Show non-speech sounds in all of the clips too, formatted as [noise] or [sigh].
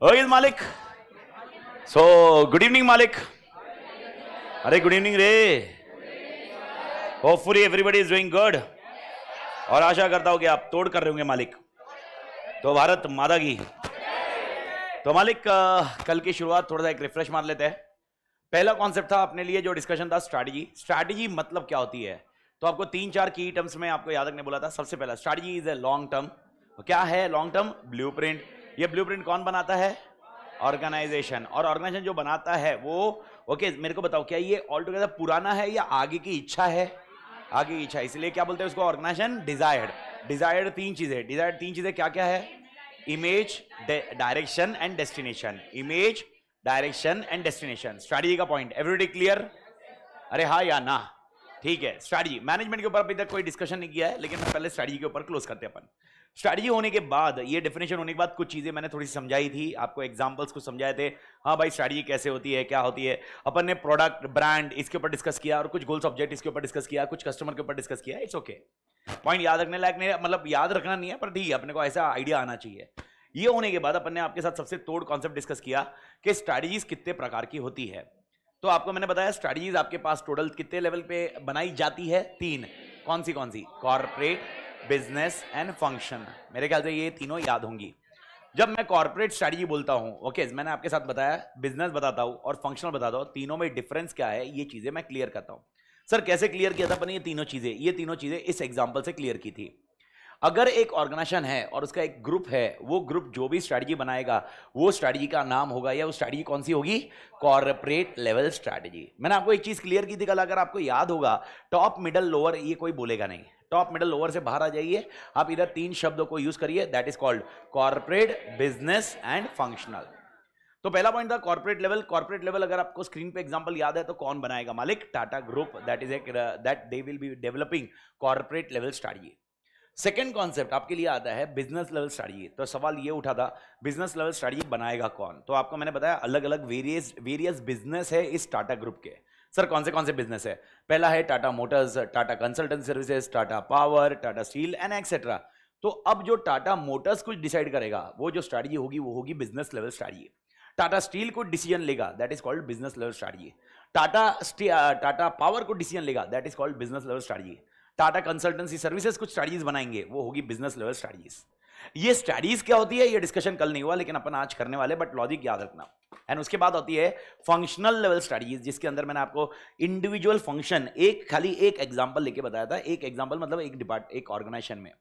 Oh, is मालिक so good evening मालिक अरे गुड इवनिंग रे hopefully everybody is doing good और आशा करता हूँ कि आप तोड़ कर रहे होंगे मालिक तो भारत मादा की तो मालिक कल की शुरुआत थोड़ा सा एक रिफ्रेश मार लेते हैं पहला कॉन्सेप्ट था अपने लिए जो डिस्कशन था स्ट्रैटेजी स्ट्रैटेजी मतलब क्या होती है तो आपको तीन चार की टर्म्स में आपको यादक ने बोला था सबसे पहला strategy is a long term क्या है लॉन्ग टर्म ब्लू प्रिंट ये ब्लूप्रिंट कौन बनाता है ऑर्गेनाइजेशन और ऑर्गेनाइजेशन जो बनाता है वो ओके okay, मेरे को बताओ क्या ये ऑल टुगेदर पुराना है या आगे की इच्छा है आगे की इच्छा इसलिए क्या बोलते हैं उसको ऑर्गेनाइजेशन डिजायर्ड डिजायर्ड तीन चीजें डिजायर्ड तीन चीजें क्या क्या है image direction and destination image direction and destination strategy का पॉइंट एवरीडे क्लियर अरे हाँ या ना ठीक है स्ट्रैटेजी मैनेजमेंट के ऊपर अभी तक कोई डिस्कशन नहीं किया है लेकिन मैं पहले स्ट्रैटेजी के ऊपर क्लोज करते हैं अपन स्ट्रैटेजी होने के बाद ये डेफिनेशन होने के बाद कुछ चीज़ें मैंने थोड़ी समझाई थी आपको एग्जाम्पल्स कुछ समझाए थे हाँ भाई स्ट्रैटेजी कैसे होती है क्या होती है अपन ने प्रोडक्ट ब्रांड इसके ऊपर डिस्कस किया और कुछ गोल्स ऑब्जेक्ट इसके ऊपर डिस्कस किया कुछ कस्टमर के ऊपर डिस्कस किया इट्स ओके पॉइंट याद रखने लायक नहीं मतलब याद रखना नहीं है पर ठीक अपने को ऐसा आइडिया आना चाहिए ये होने के बाद अपन ने आपके साथ सबसे तोड़ कॉन्सेप्ट डिस्कस किया कि स्ट्रैटेजीज कितने प्रकार की होती है तो आपको मैंने बताया स्ट्रैटेजीज आपके पास टोटल कितने लेवल पे बनाई जाती है तीन कौन सी कौन सी कॉर्पोरेट बिजनेस एंड फंक्शन मेरे ख्याल से ये तीनों याद होंगी जब मैं कॉर्पोरेट स्ट्रैटेजी बोलता हूँ ओके okay, मैंने आपके साथ बताया बिजनेस बताता हूँ और फंक्शनल बताता हूँ तीनों में डिफरेंस क्या है ये चीज़ें मैं क्लियर करता हूँ सर कैसे क्लियर किया था अपने ये तीनों चीज़ें ये तीनों चीज़ें इस एग्जाम्पल से क्लियर की थी अगर एक ऑर्गेनाइजेशन है और उसका एक ग्रुप है वो ग्रुप जो भी स्ट्रैटेजी बनाएगा वो स्ट्रैटेजी का नाम होगा या वो स्ट्रैटेजी कौन सी होगी कॉर्पोरेट लेवल स्ट्रैटेजी मैंने आपको एक चीज़ क्लियर की थी कल अगर आपको याद होगा टॉप मिडल लोअर ये कोई बोलेगा नहीं टॉप मिडल लोअर से बाहर आ जाइए आप इधर तीन शब्दों को यूज करिए that is called corporate business and functional तो पहला पॉइंट था कॉर्पोरेट लेवल कॉर्पोरेट लेवल अगर आपको स्क्रीन पे एग्जांपल याद है तो कौन बनाएगा मालिक Tata group that is that they will be developing corporate level strategy second concept आपके लिए आता है बिजनेस लेवल स्ट्रेटजी तो सवाल ये उठा था बिजनेस लेवल स्ट्रेटजी बनाएगा कौन तो आपको मैंने बताया अलग अलग वेरियस वेरियस बिजनेस है इस टाटा ग्रुप के सर कौन से कौन से बिजनेस है पहला है Tata Motors Tata Consultant Services Tata Power Tata Steel and etcetera तो अब जो टाटा मोटर्स कुछ डिसाइड करेगा वो जो स्ट्रैटेजी होगी वो होगी business level strategy Tata Steel को डिसीजन लेगा that is called business level strategy Tata Tata Power को डिसीजन लेगा that is called business level strategy Tata Consultancy Services कुछ स्ट्रैटेजीज बनाएंगे वो होगी बिजनेस लेवल स्ट्रैटेजीज़ ये स्टडीज क्या होती है ये डिस्कशन कल नहीं हुआ लेकिन अपन आज करने वाले बट लॉजिक याद रखना एंड उसके बाद होती है फंक्शनल लेवल स्टडीज जिसके अंदर मैंने आपको इंडिविजुअल फंक्शन एक खाली एक एग्जाम्पल लेके बताया था एक एग्जाम्पल मतलब एक डिपार्ट एक ऑर्गेनाइजेशन में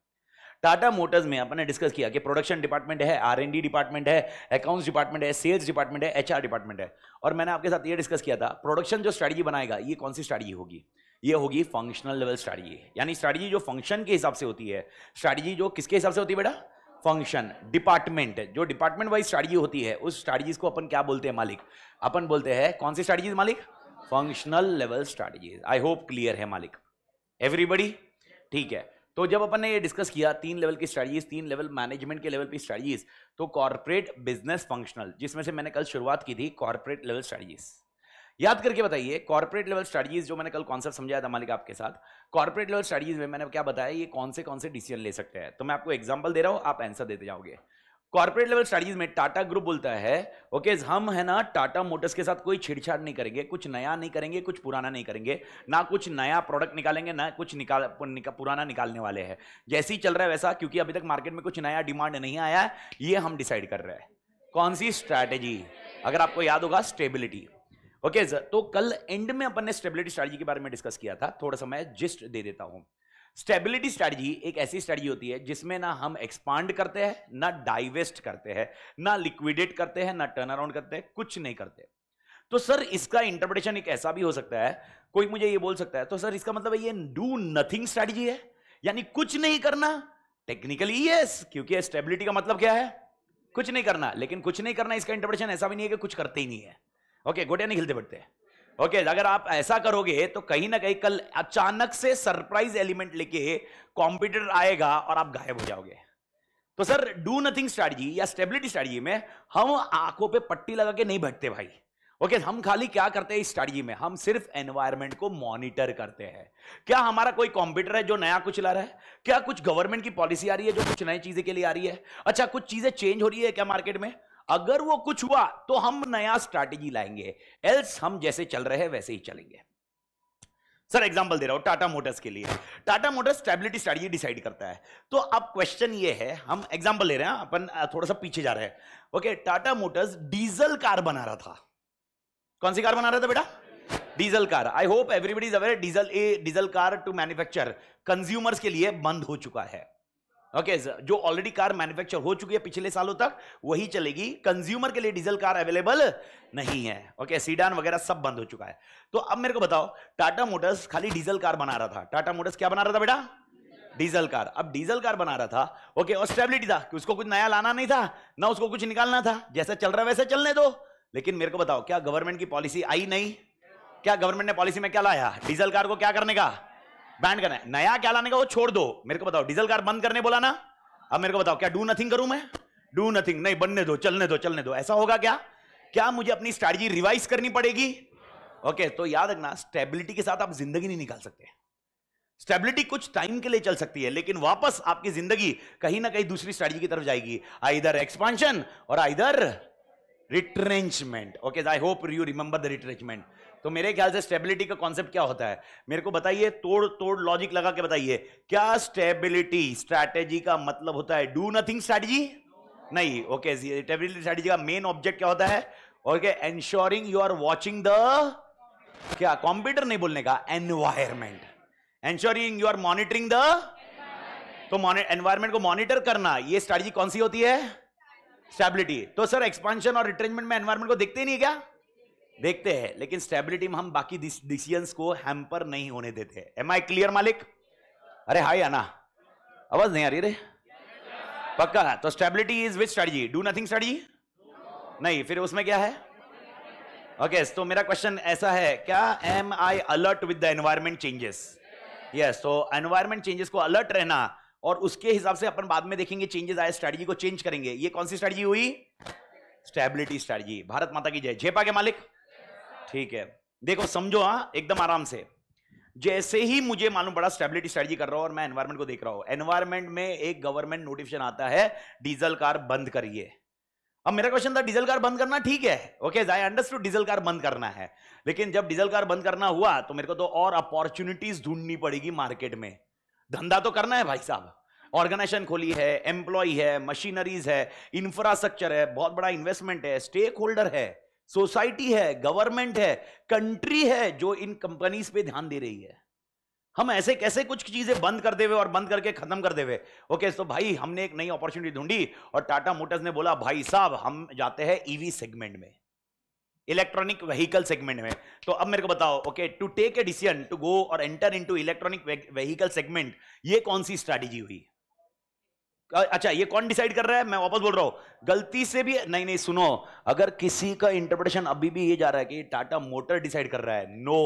टाटा मोटर्स में अपने डिस्कस किया कि प्रोडक्शन डिपार्टमेंट है आर एन डी डिपार्टमेंट है अकाउंट्स डिपार्टमेंट है सेल्स डिपार्टमेंट है एच डिपार्टमेंट है और मैंने आपके साथ ये डिस्कस किया था प्रोडक्शन जो स्ट्रेटजी बनाएगा ये कौन सी स्ट्रेटजी होगी ये होगी फंक्शनल लेवल स्ट्रैटेजी यानी स्ट्रैटेजी जो फंक्शन के हिसाब से होती है स्ट्रैटेजी जो किसके हिसाब से होती है बेटा फंक्शन डिपार्टमेंट जो डिपार्टमेंट वाइज स्ट्रैटेजी होती है उस स्ट्रैटेजीज को अपन क्या बोलते हैं मालिक अपन बोलते हैं कौन सी स्ट्रैटेजीज मालिक functional level strategies I hope clear है मालिक एवरीबडी ठीक है तो जब अपन ने ये डिस्कस किया तीन लेवल की स्ट्रैटेजीज तीन लेवल मैनेजमेंट के लेवल की स्ट्रैटेजीज तो कॉर्पोरेट बिजनेस फंक्शनल जिसमें से मैंने कल शुरुआत की थी कॉर्पोरेट लेवल स्ट्रैटेजीज याद करके बताइए कॉर्पोरेट लेवल स्टडीज जो मैंने कल कॉन्सेप्ट समझाया था मालिक आपके साथ कॉर्पोरेट लेवल स्टडीज में मैंने क्या बताया ये कौन से कौन से डिसीजन ले सकते हैं तो मैं आपको एग्जाम्पल दे रहा हूँ आप आंसर देते जाओगे कॉर्पोरेट लेवल स्टडीज में टाटा ग्रुप बोलता है ओके okay, हम है ना टाटा मोटर्स के साथ कोई छेड़छाड़ नहीं करेंगे कुछ नया नहीं करेंगे कुछ पुराना नहीं करेंगे ना कुछ नया प्रोडक्ट निकालेंगे ना कुछ निकाल निका, पुराना निकालने वाले हैं जैसे ही चल रहा है वैसा क्योंकि अभी तक मार्केट में कुछ नया डिमांड नहीं आया ये हम डिसाइड कर रहे हैं कौन सी स्ट्रैटेजी अगर आपको याद होगा स्टेबिलिटी ओके okay, तो कल एंड में अपन ने स्टेबिलिटी स्ट्रैटेजी के बारे में डिस्कस किया था थोड़ा सा मैं जिस्ट दे देता हूं स्टेबिलिटी स्ट्रैटेजी एक ऐसी स्ट्रैटेजी होती है जिसमें ना हम एक्सपांड करते हैं ना डाइवेस्ट करते हैं ना लिक्विडेट करते हैं ना टर्न अराउंड करते हैं कुछ नहीं करते तो सर इसका इंटरप्रिटेशन एक ऐसा भी हो सकता है कोई मुझे ये बोल सकता है तो सर इसका मतलब ये डू नथिंग स्ट्रैटेजी है यानी कुछ नहीं करना टेक्निकली यस क्योंकि स्टेबिलिटी का मतलब क्या है कुछ नहीं करना लेकिन कुछ नहीं करना इसका इंटरप्रिटेशन ऐसा भी नहीं है कि कुछ करते ही नहीं है ओके गोटियां नहीं खेलते बढ़ते ओके okay, अगर आप ऐसा करोगे तो कहीं ना कहीं कल अचानक से सरप्राइज एलिमेंट लेके कॉम्पिटिटर आएगा और आप गायब हो जाओगे तो सर डू नथिंग स्ट्रैटेजी या स्टेबिलिटी स्ट्रैटेजी में हम आंखों पे पट्टी लगा के नहीं बैठते भाई ओके okay, हम खाली क्या करते हैं इस स्ट्रैटेजी में हम सिर्फ एनवायरमेंट को मॉनिटर करते हैं क्या हमारा कोई कंप्यूटर है जो नया कुछ ला रहा है क्या कुछ गवर्नमेंट की पॉलिसी आ रही है जो कुछ नई चीजें के लिए आ रही है अच्छा कुछ चीजें चेंज हो रही है क्या मार्केट में अगर वो कुछ हुआ तो हम नया स्ट्रैटेजी लाएंगे एल्स हम जैसे चल रहे हैं वैसे ही चलेंगे सर एग्जांपल दे रहा हूं टाटा मोटर्स के लिए Tata Motors stability strategy decide करता है तो अब क्वेश्चन ये है हम एग्जाम्पल ले रहे हैं अपन थोड़ा सा पीछे जा रहे हैं okay Tata Motors diesel car बना रहा था कौन सी कार बना रहा था बेटा diesel car I hope everybody is aware diesel a diesel car to manufacture consumers के लिए बंद हो चुका है ओके okay, जो ऑलरेडी कार मैन्युफैक्चर हो चुकी है पिछले सालों तक वही चलेगी कंज्यूमर के लिए डीजल कार अवेलेबल नहीं है ओके okay, सीडान वगैरह सब बंद हो चुका है तो अब मेरे को बताओ टाटा मोटर्स खाली डीजल कार बना रहा था टाटा मोटर्स क्या बना रहा था बेटा डीजल कार अब डीजल कार बना रहा था ओके okay, और स्टेबिलिटी था कि उसको कुछ नया लाना नहीं था ना उसको कुछ निकालना था जैसा चल रहा है वैसे चलने दो लेकिन मेरे को बताओ क्या गवर्नमेंट की पॉलिसी आई नहीं क्या गवर्नमेंट ने पॉलिसी में क्या लाया डीजल कार को क्या करने का बैंड करना है नया क्या लाने का वो छोड़ दो मेरे को बताओ डीजल कार बंद करने बोला ना अब मेरे को बताओ क्या डू नथिंग करूं मैं डू नथिंग नहीं बनने दो चलने दो चलने दो ऐसा होगा क्या क्या मुझे अपनी स्ट्रैटेजी रिवाइज करनी पड़ेगी ओके okay, तो याद रखना स्टेबिलिटी के साथ आप जिंदगी नहीं निकाल सकते स्टेबिलिटी कुछ टाइम के लिए चल सकती है लेकिन वापस आपकी जिंदगी कहीं ना कहीं दूसरी स्ट्रैटेजी की तरफ जाएगी इधर एक्सपांशन और इधर retrenchment okay I hope you remember the retrenchment तो मेरे ख्याल से स्टेबिलिटी का कॉन्सेप्ट क्या होता है मेरे को बताइए तोड़ तोड़ लॉजिक लगा के बताइए क्या स्टेबिलिटी स्ट्रैटेजी का मतलब होता है डू नथिंग स्ट्रैटेजी नहीं ओके स्टेबिलिटी स्ट्रैटेजी का मेन ऑब्जेक्ट क्या होता है okay ensuring you are watching the क्या कंप्यूटर नहीं बोलने का environment ensuring you are monitoring the तो एनवायरमेंट को मॉनिटर करना ये स्ट्रैटेजी कौन सी होती है स्टेबिलिटी तो सर एक्सपांशन और रिट्रेंजमेंट में एनवायरमेंट को देखते ही नहीं क्या देखते हैं लेकिन स्टेबिलिटी में हम बाकी डिसीजंस को हैम्पर नहीं होने देते एम आई क्लियर मालिक अरे हाय आना आवाज नहीं आ रही रे पक्का तो stability is which strategy do nothing strategy नहीं फिर उसमें क्या है ओके okay, तो so मेरा क्वेश्चन ऐसा है क्या am I alert with the environment changes yes तो एनवायरमेंट चेंजेस को अलर्ट रहना और उसके हिसाब से अपन बाद में देखेंगे चेंजेस आए स्ट्रेटजी को चेंज करेंगे ये कौन सी स्ट्रेटजी हुई स्टेबिलिटी स्ट्रेटजी भारत माता की जय जेपा के मालिक ठीक है देखो समझो हाँ एकदम आराम से जैसे ही मुझे मालूम पड़ा स्टेबिलिटी स्ट्रेटजी कर रहा हूं और मैं एनवायरमेंट को देख रहा हूं एनवायरमेंट में एक गवर्नमेंट नोटिफिकेशन आता है डीजल कार बंद करिए अब मेरा क्वेश्चन था डीजल कार बंद करना ठीक है okay I understood diesel car बंद करना है लेकिन जब डीजल कार बंद करना हुआ तो मेरे को तो और अपॉर्चुनिटीज ढूंढनी पड़ेगी मार्केट में धंधा तो करना है भाई साहब ऑर्गेनाइजेशन खोली है एम्प्लॉय है मशीनरीज है इंफ्रास्ट्रक्चर है बहुत बड़ा इन्वेस्टमेंट है स्टेक होल्डर है सोसाइटी है गवर्नमेंट है कंट्री है जो इन कंपनीज पे ध्यान दे रही है हम ऐसे कैसे कुछ चीजें बंद कर देवे और बंद करके खत्म कर देवे ओके तो भाई हमने एक नई अपॉर्चुनिटी ढूंढी और टाटा मोटर्स ने बोला भाई साहब हम जाते हैं ईवी e सेगमेंट में इलेक्ट्रॉनिक व्हीकल सेगमेंट में तो अब मेरे को बताओ okay to take a decision to go और enter into electronic vehicle segment ये कौन सी स्ट्रैटेजी हुई अच्छा ये कौन डिसाइड कर रहा है मैं वापस बोल रहा हूं गलती से भी नहीं नहीं सुनो अगर किसी का इंटरप्रिटेशन अभी भी ये जा रहा है कि टाटा मोटर डिसाइड कर रहा है नो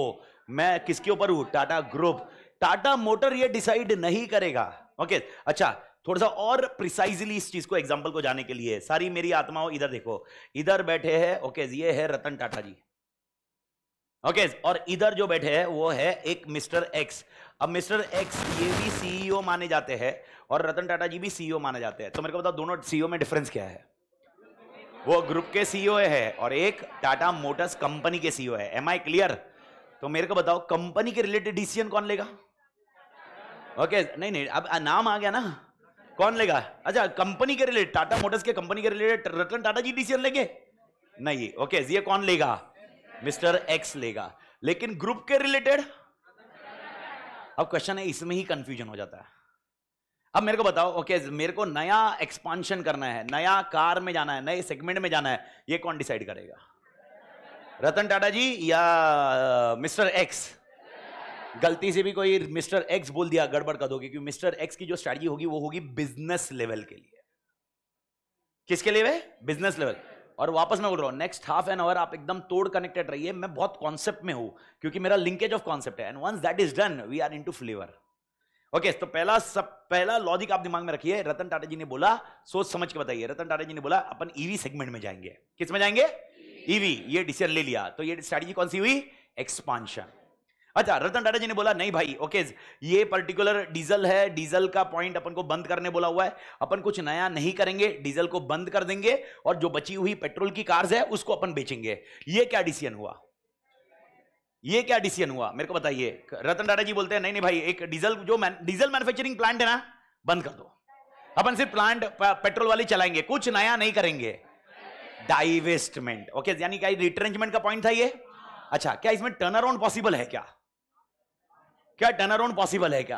मैं किसके ऊपर हूं टाटा ग्रुप टाटा मोटर ये डिसाइड नहीं करेगा ओके अच्छा थोड़ा सा और प्रिसाइजली इस चीज को एग्जाम्पल को जाने के लिए सारी मेरी आत्मा इधर देखो इधर बैठे है ओके ये है रतन टाटा जी ओके और इधर जो बैठे है वो है एक मिस्टर एक्स अब मिस्टर एक्स ये भी सीईओ e माने जाते हैं और रतन टाटा जी भी सीईओ e माने जाते हैं तो मेरे को बताओ दोनों सीईओ e में डिफरेंस क्या है वो ग्रुप के सीईओ है और एक टाटा मोटर्स कंपनी के सीईओ है एम आई क्लियर तो मेरे को बताओ कंपनी के रिलेटेड डिसीजन कौन लेगा ओके okay, नहीं नहीं अब नाम आ गया ना कौन लेगा अच्छा कंपनी के रिलेटेड टाटा मोटर्स के कंपनी के रिलेटेड रतन टाटा जी डिसीजन लेंगे नहीं ओके okay, ये कौन लेगा मिस्टर एक्स लेगा लेकिन ग्रुप के रिलेटेड अब क्वेश्चन है इसमें ही कंफ्यूजन हो जाता है अब मेरे को बताओ ओके मेरे को नया एक्सपांशन करना है नया कार में जाना है नए सेगमेंट में जाना है ये कौन डिसाइड करेगा रतन टाटा जी या मिस्टर एक्स गलती से भी कोई मिस्टर एक्स बोल दिया गड़बड़ कर दोगे क्योंकि मिस्टर एक्स की जो स्ट्रैटेजी होगी वो होगी बिजनेस लेवल के लिए किसके लिए बिजनेस लेवल और वापस मैं बोल रहा हूँ नेक्स्ट हाफ एन आवर आप एकदम तोड़ कनेक्टेड रहिए मैं बहुत कॉन्सेप्ट में हूँ क्योंकि मेरा लिंकेज ऑफ कॉन्सेप्ट है and once that is done we are in two flavour okay तो पहला सब पहला लॉजिक आप दिमाग में रखिए रतन टाटा जी ने बोला सोच समझ के बताइए रतन टाटा जी ने बोला अपन ईवी e सेगमेंट में जाएंगे किस में जाएंगे ईवी e ये डिसीजन ले लिया तो ये स्ट्रेटेजी कौन सी हुई एक्सपांशन अच्छा रतन टाटा जी ने बोला नहीं भाई ओके ये पर्टिकुलर डीजल है डीजल का पॉइंट अपन को बंद करने बोला हुआ है अपन कुछ नया नहीं करेंगे डीजल को बंद कर देंगे और जो बची हुई पेट्रोल की कार्स है उसको अपन बेचेंगे ये क्या डिसीजन हुआ ये क्या डिसीजन हुआ मेरे को बताइए रतन टाटा जी बोलते हैं नहीं नहीं भाई एक डीजल जो डीजल मैन्युफैक्चरिंग प्लांट है ना बंद कर दो अपन सिर्फ प्लांट पेट्रोल वाली चलाएंगे कुछ नया नहीं करेंगे डाइवेस्टमेंट ओके यानी क्या रिट्रेंचमेंट का पॉइंट था ये अच्छा क्या इसमें टर्न अराउंड पॉसिबल है क्या क्या टर्न अराउंड पॉसिबल है क्या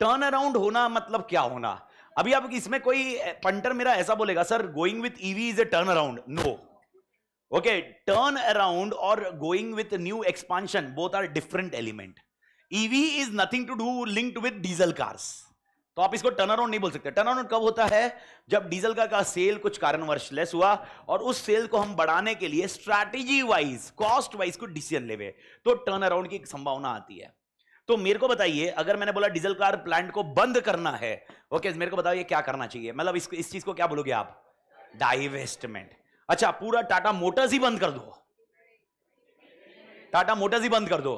टर्न अराउंड होना मतलब क्या होना अभी आप इसमें कोई पंटर मेरा ऐसा बोलेगा sir going with EV is a turn around no okay turn around और going with new expansion both are different element EV is nothing to do linked with diesel cars तो आप इसको टर्न अराउंड नहीं बोल सकते turn around कब होता है जब डीजल का, का सेल कुछ कारणवश लेस हुआ और उस सेल को हम बढ़ाने के लिए स्ट्रैटेजी वाइज कॉस्ट वाइज को डिसीजन लेवे तो टर्न अराउंड की संभावना आती है तो मेरे को बताइए अगर मैंने बोला डीजल कार प्लांट को बंद करना है ओके मेरे को बताओ ये क्या करना चाहिए मतलब इस, इस चीज को क्या बोलोगे आप डाइवेस्टमेंट अच्छा पूरा टाटा मोटर्स ही बंद कर दो टाटा मोटर्स ही बंद कर दो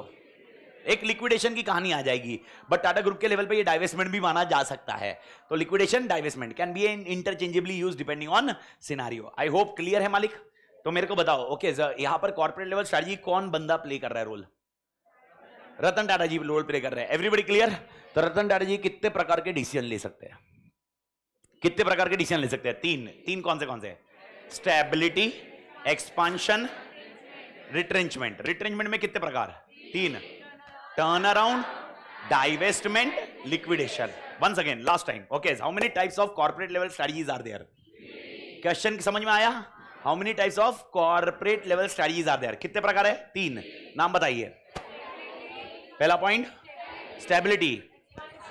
एक लिक्विडेशन की कहानी आ जाएगी बट टाटा ग्रुप के लेवल पे ये डाइवेस्टमेंट भी माना जा सकता है तो liquidation divestment can be interchangeably use depending on scenario I hope clear है मालिक तो मेरे को बताओ ओके okay, यहां पर कॉर्पोरेट लेवल स्ट्रेटी कौन बंदा प्ले कर रहा है role Ratan Tata ji role play कर रहे हैं एवरीबडी क्लियर तो रतन टाटा जी कितने प्रकार के डिसीजन ले सकते हैं कितने प्रकार के डिसीजन ले सकते हैं तीन तीन कौन से कौन से स्टेबिलिटी एक्सपांशन रिट्रेंचमेंट रिट्रेंचमेंट में कितने प्रकार तीन turn around divestment liquidation once again last time okay how many types of corporate level strategies are there question समझ में आया how many types of corporate level strategies are there कितने प्रकार है तीन नाम बताइए पहला पॉइंट स्टेबिलिटी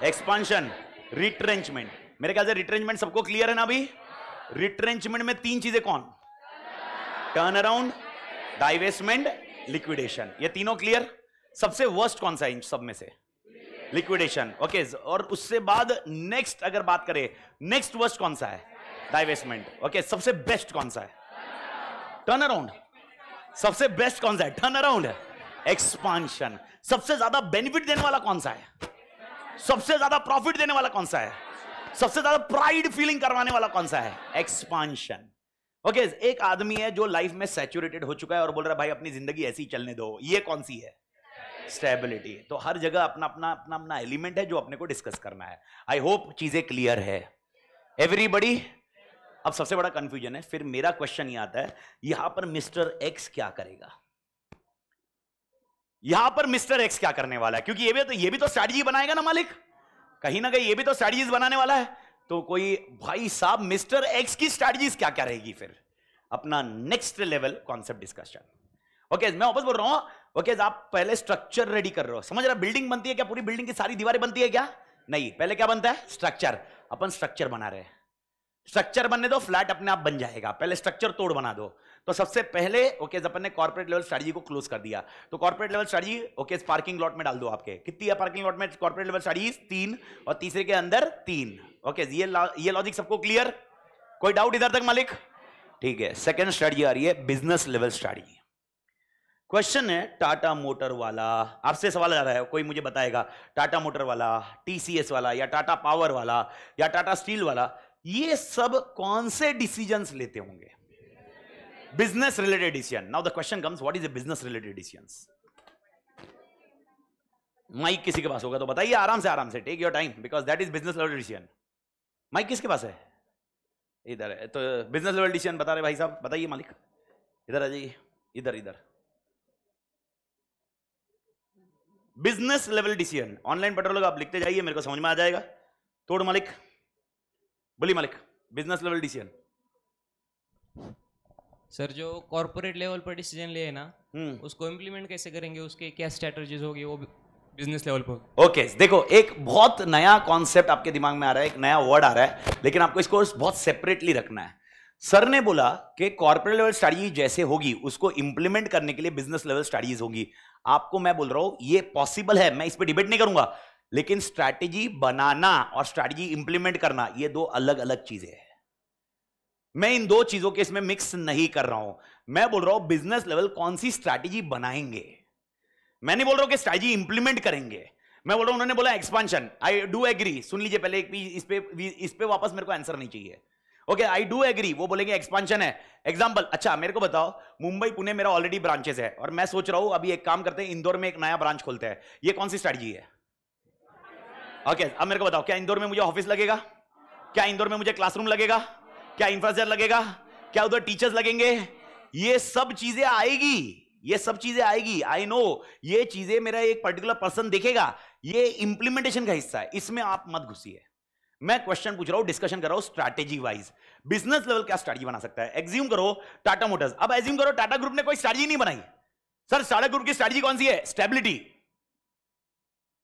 एक्सपांशन रिट्रेंचमेंट मेरे ख्याल से रिट्रेंचमेंट सबको क्लियर है ना अभी रिट्रेंचमेंट में तीन चीजें कौन टर्न अराउंड डाइवेस्टमेंट लिक्विडेशन ये तीनों क्लियर सबसे वर्स्ट कौन सा है सब में से लिक्विडेशन ओके okay, और उससे बाद नेक्स्ट अगर बात करें नेक्स्ट वर्स्ट कौन सा है डाइवेस्टमेंट ओके okay, सबसे बेस्ट कौन सा है टर्न अराउंड सबसे बेस्ट कौन सा है टर्न अराउंड है एक्सपांशन सबसे ज्यादा बेनिफिट देने वाला कौन सा है सबसे ज्यादा प्रॉफिट देने वाला कौन सा है सबसे ज्यादा प्राइड फीलिंग करवाने वाला कौन सा है एक्सपांशन ओके okay, एक आदमी है जो लाइफ में सेचुरेटेड हो चुका है और बोल रहा है भाई अपनी जिंदगी ऐसी चलने दो ये कौन सी है स्टेबिलिटी तो हर जगह अपना अपना अपना अपना एलिमेंट है जो अपने को डिस्कस करना है आई होप चीजें क्लियर है एवरीबडी अब सबसे बड़ा कंफ्यूजन है फिर मेरा क्वेश्चन ये आता है यहां पर मिस्टर एक्स क्या करेगा यहां पर मिस्टर एक्स क्या करने वाला है क्योंकि ये भी तो ये भी तो स्ट्रैटेजी बनाएगा ना मालिक कहीं ना कहीं ये भी तो स्ट्रैटेजी बनाने वाला है तो कोई भाई साहब मिस्टर एक्स की स्ट्रैटेजी क्या क्या रहेगी फिर अपना next level concept discussion okay मैं वापस बोल रहा हूं ओके आप पहले स्ट्रक्चर रेडी कर रहे हो समझ रहा बिल्डिंग बनती है क्या पूरी बिल्डिंग की सारी दीवारें बनती है क्या नहीं पहले क्या बनता है स्ट्रक्चर अपन स्ट्रक्चर बना रहे हैं स्ट्रक्चर बनने दो फ्लैट अपने आप बन जाएगा पहले स्ट्रक्चर तोड़ बना दो तो सबसे पहले ओके अपन ने कॉर्पोरेट लेवल स्ट्रेटजी को क्लोज कर दिया तो corporate level strategy okay parking lot में डाल दो आपके कितनी है पार्किंग लॉट में कॉर्पोरेट लेवल स्ट्रेटजी तीन और तीसरे के अंदर तीन ओके ये ये लॉजिक सबको क्लियर कोई डाउट इधर तक मालिक ठीक है सेकेंड स्ट्रेटजी आ रही है बिजनेस लेवल स्ट्रेटजी क्वेश्चन है टाटा मोटर वाला आपसे सवाल आ रहा है कोई मुझे बताएगा टाटा मोटर वाला टीसीएस वाला या टाटा पावर वाला या टाटा स्टील वाला ये सब कौन से डिसीजंस लेते होंगे Business related decision. Now the question comes, what is a business related decisions? Mike किसी के पास होगा तो बताइए आराम से आराम से take your time because that is business level decision mike किसके पास है इधर है तो बिजनेस लेवल डिसीजन बता रहे भाई साहब बताइए मालिक इधर आ जाइए इधर इधर business level decision online petrol आप लिखते जाइए मेरे को समझ में आ जाएगा तोड़ मालिक बोली मालिक बिजनेस लेवल डिसीजन सर जो कॉर्पोरेट लेवल पर डिसीजन लिए ना हम्म। उसको इम्प्लीमेंट कैसे करेंगे उसके क्या स्ट्रेटजीज होगी वो बिजनेस लेवल पर ओके okay, देखो एक बहुत नया कॉन्सेप्ट आपके दिमाग में आ रहा है एक नया वर्ड आ रहा है लेकिन आपको इसको बहुत सेपरेटली रखना है सर ने बोला कि कॉर्पोरेट लेवल स्टडीज जैसे होगी उसको इंप्लीमेंट करने के लिए बिजनेस लेवल स्टडीज होगी आपको मैं बोल रहा हूं ये पॉसिबल है मैं इस पर डिबेट नहीं करूंगा लेकिन स्ट्रैटेजी बनाना और स्ट्रैटेजी इंप्लीमेंट करना ये दो अलग अलग चीजें हैं मैं इन दो चीजों के इसमें मिक्स नहीं कर रहा हूं मैं बोल रहा हूं बिजनेस लेवल कौन सी स्ट्रैटेजी बनाएंगे मैं नहीं बोल रहा हूं कि स्ट्रैटेजी इंप्लीमेंट करेंगे मैं बोल रहा हूं उन्होंने बोला एक्सपांशन आई डू एग्री सुन लीजिए पहले एक इस पे इस पे वापस मेरे को आंसर नहीं चाहिए ओके आई डू एग्री वो बोलेंगे एक्सपांशन है एग्जाम्पल अच्छा मेरे को बताओ मुंबई पुणे मेरा ऑलरेडी ब्रांचेस है और मैं सोच रहा हूं अभी एक काम करते हैं इंदौर में एक नया ब्रांच खोलते हैं ये कौन सी स्ट्रैटेजी है ओके okay, अब मेरे को बताओ क्या इंदौर में मुझे ऑफिस लगेगा क्या इंदौर में मुझे क्लासरूम लगेगा क्या इंफ्रास्ट्रक्चर लगेगा क्या उधर टीचर्स लगेंगे ये सब चीजें आएगी ये सब चीजें आएगी आई नो ये चीजें मेरा एक पर्टिकुलर पर्सन देखेगा ये इंप्लीमेंटेशन का हिस्सा है इसमें आप मत घुसिए मैं क्वेश्चन पूछ रहा हूं डिस्कशन कर रहा हूं स्ट्रैटेजी वाइज बिजनेस लेवल क्या स्ट्रैटेजी बना सकता है एग्ज्यूम करो टाटा मोटर्स अब एग्ज्यूम करो टाटा ग्रुप ने कोई स्ट्रैटेजी नहीं बनाई सर टाटा ग्रुप की स्ट्रैटेजी कौन सी है स्टेबिलिटी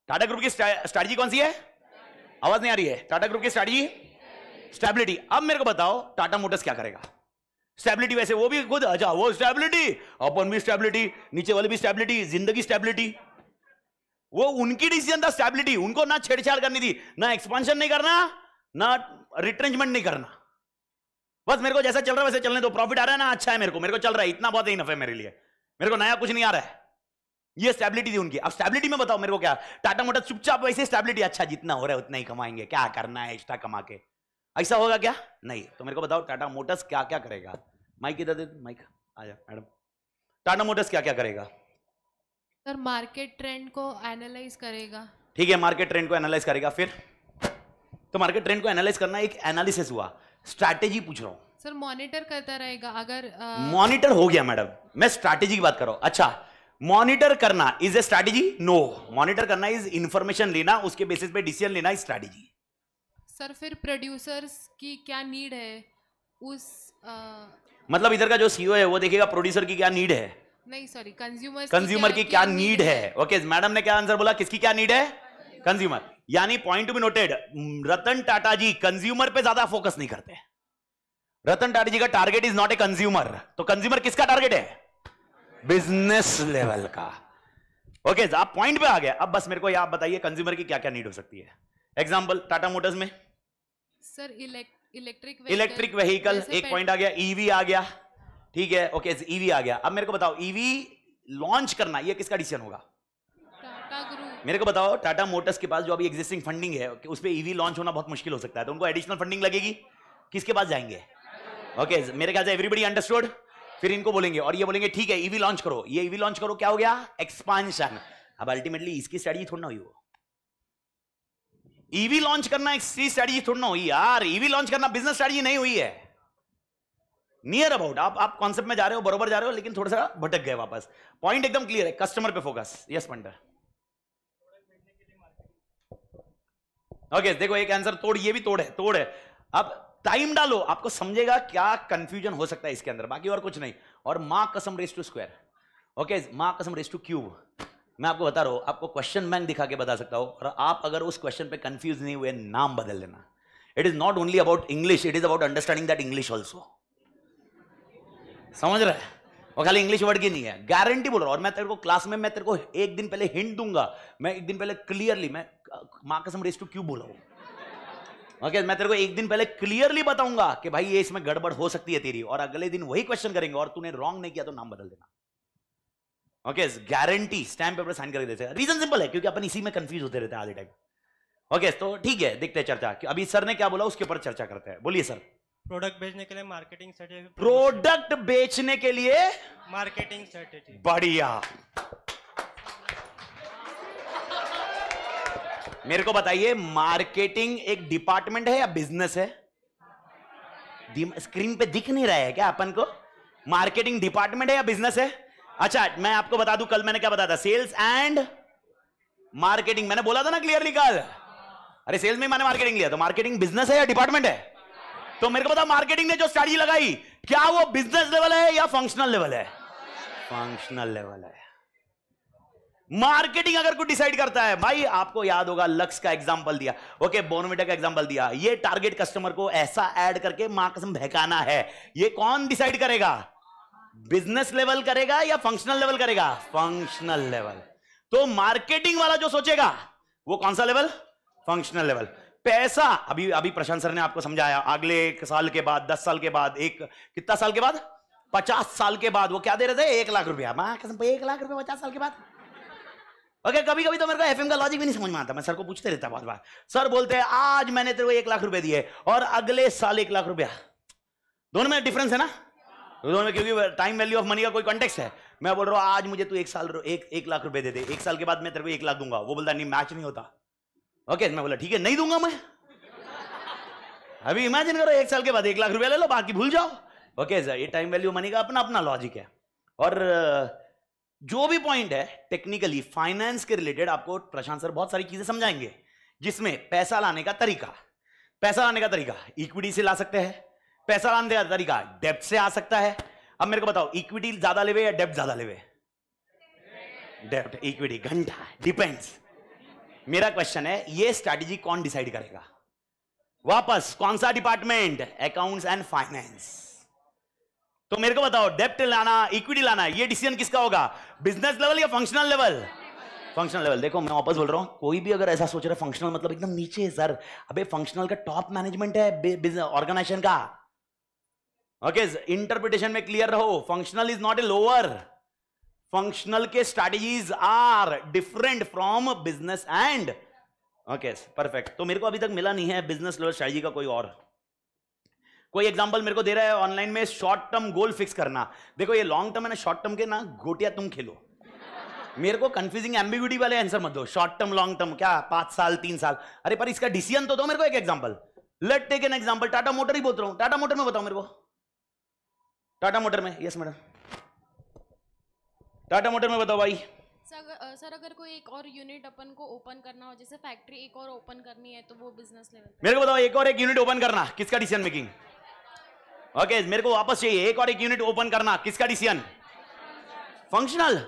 टाटा ग्रुप की स्ट्रैटेजी कौन सी है आवाज नहीं आ रही है टाटा ग्रुप की स्ट्रैटेजी स्टेबिलिटी अब मेरे को बताओ टाटा मोटर्स क्या करेगा स्टेबिलिटी वैसे वो भी खुद अच्छा वो स्टेबिलिटी अपन भी स्टेबिलिटी नीचे वाले भी स्टेबिलिटी जिंदगी स्टेबिलिटी वो उनकी डिसीजन था स्टेबिलिटी उनको ना छेड़छाड़ करनी थी ना एक्सपांशन नहीं करना ना रिट्रेंचमेंट नहीं करना बस मेरे को जैसा चल रहा है वैसे चलने तो प्रॉफिट आ रहा है ना अच्छा है मेरे को मेरे को चल रहा है इतना बहुत ही नफे मेरे लिए मेरे को नया कुछ नहीं आ रहा है ये स्टेबिलिटी थी उनकी अब स्टेबिलिटी में बताओ मेरे को क्या टाटा मोटर चुपचाप वैसे स्टेबिलिटी अच्छा जितना हो रहा है उतना ही कमाएंगे क्या करना है एक्स्ट्रा कमा के ऐसा होगा क्या नहीं तो मेरे को बताओ टाटा मोटर्स क्या क्या करेगा माइक इधर दे माइक आ मैडम टाटा मोटर्स क्या क्या करेगा सर मार्केट ट्रेंड को एनालाइज करेगा ठीक है मार्केट ट्रेंड को एनालाइज करेगा फिर तो मार्केट ट्रेंड को एनालाइज करना एक एनालिसिस हुआ स्ट्रैटेजी पूछ रहा हूँ सर मॉनिटर करता रहेगा अगर मॉनिटर हो गया मैडम मैं स्ट्रैटेजी की बात कर रहा हूँ अच्छा मॉनिटर करना is a strategy no monitor करना इज इंफॉर्मेशन लेना उसके बेसिस पे डिसीजन लेना इज स्ट्रैटेजी सर फिर प्रोड्यूसर्स की क्या नीड है उस आ... मतलब इधर का जो सीईओ e है वो देखेगा प्रोड्यूसर की क्या नीड है नहीं सॉरी कंज्यूमर कंज्यूमर की क्या नीड है ओके मैडम ने क्या आंसर बोला किसकी क्या नीड है कंज्यूमर यानी point to be noted Ratan Tata ji consumer पे ज्यादा फोकस नहीं करते रतन टाटा जी का target is not a consumer तो कंज्यूमर किसका टारगेट है बिजनेस लेवल का ओके okay, आप पॉइंट पे आ गए अब बस मेरे को आप बताइए कंज्यूमर की क्या क्या नीड हो सकती है एग्जाम्पल टाटा मोटर्स में सर इलेक्ट्रिक इलेक्ट्रिक व्हीकल एक पॉइंट आ गया ईवी e आ गया ठीक है ओके ईवी e आ गया अब मेरे को बताओ ईवी e लॉन्च करना ये किसका डिसीजन होगा मेरे को बताओ टाटा मोटर्स के पास जो अभी एग्जिस्टिंग फंडिंग है उस पर ईवी लॉन्च होना बहुत मुश्किल हो सकता है तो उनको एडिशनल फंडिंग लगेगी किसके पास जाएंगे ओके okay, मेरे ख्याल से एवरीबडी अंडरस्टूड फिर इनको बोलेंगे और ये बोलेंगे ठीक है ईवी लॉन्च करो ये ईवी लॉन्च करो क्या हो गया एक्सपांशन अब अल्टीमेटली इसकी स्टडी थोड़ी ना हुई वो ईवी e लॉन्च करना एक सी स्ट्रेटजी थोड़ी ना हुई यार ईवी e लॉन्च करना बिजनेस स्ट्रेटजी नहीं हुई है नियर अबाउट आप आप कॉन्सेप्ट में जा रहे हो बरोबर जा रहे हो लेकिन थोड़ा सा भटक गए वापस पॉइंट एकदम क्लियर है कस्टमर पे फोकस यस पंडर ओके देखो एक आंसर तोड़ ये भी तोड़ है तोड़ है अब टाइम डालो आपको समझेगा क्या कंफ्यूजन हो सकता है इसके अंदर बाकी और कुछ नहीं और मा कसम रेस टू स्क्वायर ओके मा कसम रेस टू क्यूब मैं आपको बता रहा हूँ आपको क्वेश्चन बैंक दिखा के बता सकता हूँ और आप अगर उस क्वेश्चन पे कंफ्यूज नहीं हुए नाम बदल लेना it is not only about English it is about understanding that English also समझ रहे वो खाली इंग्लिश वर्ड की नहीं है गारंटी बोल रहा हूँ और मैं तेरे को क्लास में मैं तेरे को एक दिन पहले हिंट दूंगा मैं एक दिन पहले क्लियरली मैं माँ का समझ टू क्यों बोला हूँ ओके okay, मैं तेरे को एक दिन पहले क्लियरली बताऊंगा कि भाई ये इसमें गड़बड़ हो सकती है तेरी और अगले दिन वही क्वेश्चन करेंगे और तूने रॉन्ग नहीं किया तो नाम बदल देना okay guarantee stamp paper sign करके देते रीजन सिंपल है क्योंकि अपन इसी में कंफ्यूज होते रहते हैं आधे टाइम ओके तो ठीक है देखते हैं चर्चा कि अभी सर ने क्या बोला उसके ऊपर चर्चा करते हैं बोलिए सर प्रोडक्ट बेचने के लिए मार्केटिंग स्ट्रेटेजी प्रोडक्ट बेचने के लिए मार्केटिंग स्ट्रेटेजी बढ़िया मेरे को बताइए मार्केटिंग एक डिपार्टमेंट है या बिजनेस है स्क्रीन पे दिख नहीं रहा है क्या अपन को मार्केटिंग डिपार्टमेंट है या बिजनेस है अच्छा मैं आपको बता दूं कल मैंने क्या बताया था सेल्स एंड मार्केटिंग मैंने बोला था ना क्लियरली कल अरे सेल्स में मैंने मार्केटिंग लिया तो मार्केटिंग बिजनेस है या डिपार्टमेंट है तो मेरे को बता मार्केटिंग ने जो स्टडी लगाई क्या वो बिजनेस लेवल है या फंक्शनल लेवल है फंक्शनल लेवल है मार्केटिंग अगर कुछ डिसाइड करता है भाई आपको याद होगा लक्स का एग्जाम्पल दिया ओके बोनविटा का एग्जाम्पल दिया ये टारगेट कस्टमर को ऐसा ऐड करके मार्कसम कसम बहकाना है ये कौन डिसाइड करेगा बिजनेस लेवल करेगा या फंक्शनल लेवल करेगा फंक्शनल लेवल तो मार्केटिंग वाला जो सोचेगा वो कौन सा लेवल फंक्शनल लेवल पैसा अभी अभी प्रशांत सर ने आपको समझाया अगले एक साल के बाद दस साल के बाद एक कितना साल के बाद पचास साल के बाद वो क्या दे रहे थे एक लाख रुपया एक लाख रुपया पचास साल के बाद ओके okay, कभी कभी तो मेरे को एफएम का लॉजिक भी नहीं समझ में आता मैं सर को पूछते रहता बहुत बार सर बोलते हैं आज मैंने तेरे को एक लाख रुपए दिए और अगले साल एक लाख रुपया दोनों में डिफरेंस है ना दोनों में क्योंकि टाइम वैल्यू ऑफ मनी का कोई कॉन्टेक्स है मैं बोल रहा हूँ आज मुझे तू एक साल एक एक लाख रुपए दे दे एक साल के बाद मैं तेरे को एक लाख दूंगा वो बोलता नहीं मैच नहीं होता ओके तो मैं बोला ठीक है नहीं दूंगा मैं अभी इमेजिन करो एक साल के बाद एक लाख रुपया ले लो बाकी भूल जाओ ओके सर ये टाइम वैल्यू मनी का अपना अपना लॉजिक है और जो भी पॉइंट है टेक्निकली फाइनेंस के रिलेटेड आपको प्रशांत सर बहुत सारी चीजें समझाएंगे जिसमें पैसा लाने का तरीका पैसा लाने का तरीका इक्विटी से ला सकते हैं पैसा लाने का तरीका डेप्ट से आ सकता है अब मेरे को बताओ इक्विटी ज्यादा लेवे या डेप्ट ज्यादा लेवे डेप्ट इक्विटी घंटा डिपेंड्स मेरा क्वेश्चन है ये स्ट्रैटेजी कौन डिसाइड करेगा वापस कौन सा डिपार्टमेंट अकाउंट्स एंड फाइनेंस तो मेरे को बताओ डेप्ट लाना इक्विटी लाना ये डिसीजन किसका होगा बिजनेस लेवल या फंक्शनल लेवल फंक्शनल लेवल देखो मैं वापस बोल रहा हूं कोई भी अगर ऐसा सोच रहा है फंक्शनल मतलब एकदम नीचे है सर अबे फंक्शनल का टॉप मैनेजमेंट है ऑर्गेनाइजेशन का ओके इंटरप्रिटेशन में क्लियर रहो functional is not a lower functional के strategies are different from business and okay perfect तो मेरे को अभी तक मिला नहीं है बिजनेस लोअर स्ट्रैटेजी का कोई और कोई एग्जाम्पल मेरे को दे रहा है ऑनलाइन में शॉर्ट टर्म गोल फिक्स करना देखो ये लॉन्ग टर्म है ना शॉर्ट टर्म के ना घोटिया तुम खेलो मेरे को कंफ्यूजिंग एम्बिग्यूटी वाले आंसर मत दो शॉर्ट टर्म लॉन्ग टर्म क्या पांच साल तीन साल अरे पर इसका डिसीजन तो दो मेरे को एक example let take an example Tata motor ही बोल रहा हूँ टाटा मोटर में बताओ मेरे को टाटा मोटर में यस मैडम टाटा मोटर में बताओ भाई सर अगर कोई एक और यूनिट अपन को ओपन करना हो जैसे फैक्ट्री एक और ओपन करनी है तो वो बिजनेस लेवल मेरे को बताओ एक और एक यूनिट ओपन करना किसका डिसीजन मेकिंग ओके okay, मेरे को वापस चाहिए एक और एक यूनिट ओपन करना किसका डिसीजन फंक्शनल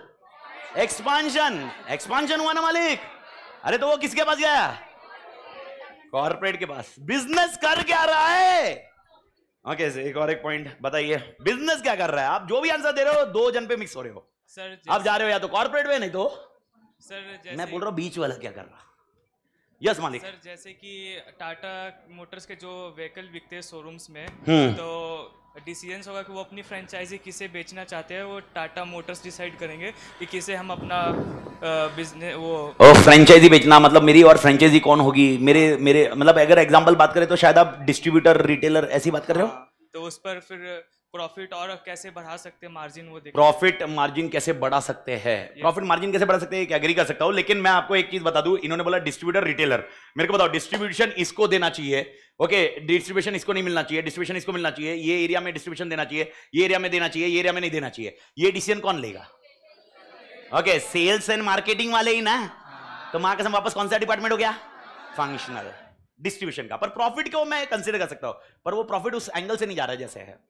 एक्सपांशन एक्सपांशन हुआ ना मालिक अरे तो वो किसके पास गया कॉर्पोरेट के पास बिजनेस कर क्या रहा है ओके okay, एक और एक पॉइंट बताइए बिजनेस क्या कर रहा है आप जो भी आंसर दे रहे हो दो जन पे मिक्स हो रहे हो सर आप जा रहे हो या तो कॉर्पोरेट में नहीं तो सर जैसे मैं बोल रहा हूँ बीच वाला क्या कर रहा यस मालिक सर जैसे कि टाटा मोटर्स के जो व्हीकल बिकते हैं शोरूम्स में हम्म। तो डिसीजंस होगा कि वो अपनी फ्रेंचाइजी किसे बेचना चाहते हैं वो टाटा मोटर्स डिसाइड करेंगे कि किसे हम अपना बिजनेस वो और फ्रेंचाइजी बेचना मतलब मेरी और फ्रेंचाइजी कौन होगी मेरे मेरे मतलब अगर एग्जांपल बात करें तो शायद आप डिस्ट्रीब्यूटर रिटेलर ऐसी बात कर रहे हो हाँ, तो उस पर फिर प्रॉफिट और कैसे बढ़ा सकते हैं मार्जिन वो प्रॉफिट मार्जिन कैसे बढ़ा सकते हैं प्रॉफिट मार्जिन कैसे बढ़ा सकते हैं एग्री कर सकता हूं लेकिन मैं आपको एक चीज बता दू इन्होंने बोला डिस्ट्रीब्यूटर रिटेलर मेरे को बताओ डिस्ट्रीब्यूशन इसको देना चाहिए ओके डिस्ट्रीब्यूशन इसको नहीं मिलना चाहिए डिस्ट्रीब्यूशन इसको मिलना चाहिए ये एरिया में डिस्ट्रीब्यूशन देना चाहिए ये एरिया में देना चाहिए ये एरिया में नहीं देना चाहिए ये डिसीजन कौन लेगा ओके सेल्स एंड मार्केटिंग वाले ही ना तो मां कसम वापस कौन सा डिपार्टमेंट हो गया फंक्शनल डिस्ट्रीब्यूशन का पर प्रॉफिट को मैं कंसिडर कर सकता हूं पर वो प्रॉफिट उस एंगल से नहीं जा रहा जैसे है जैसे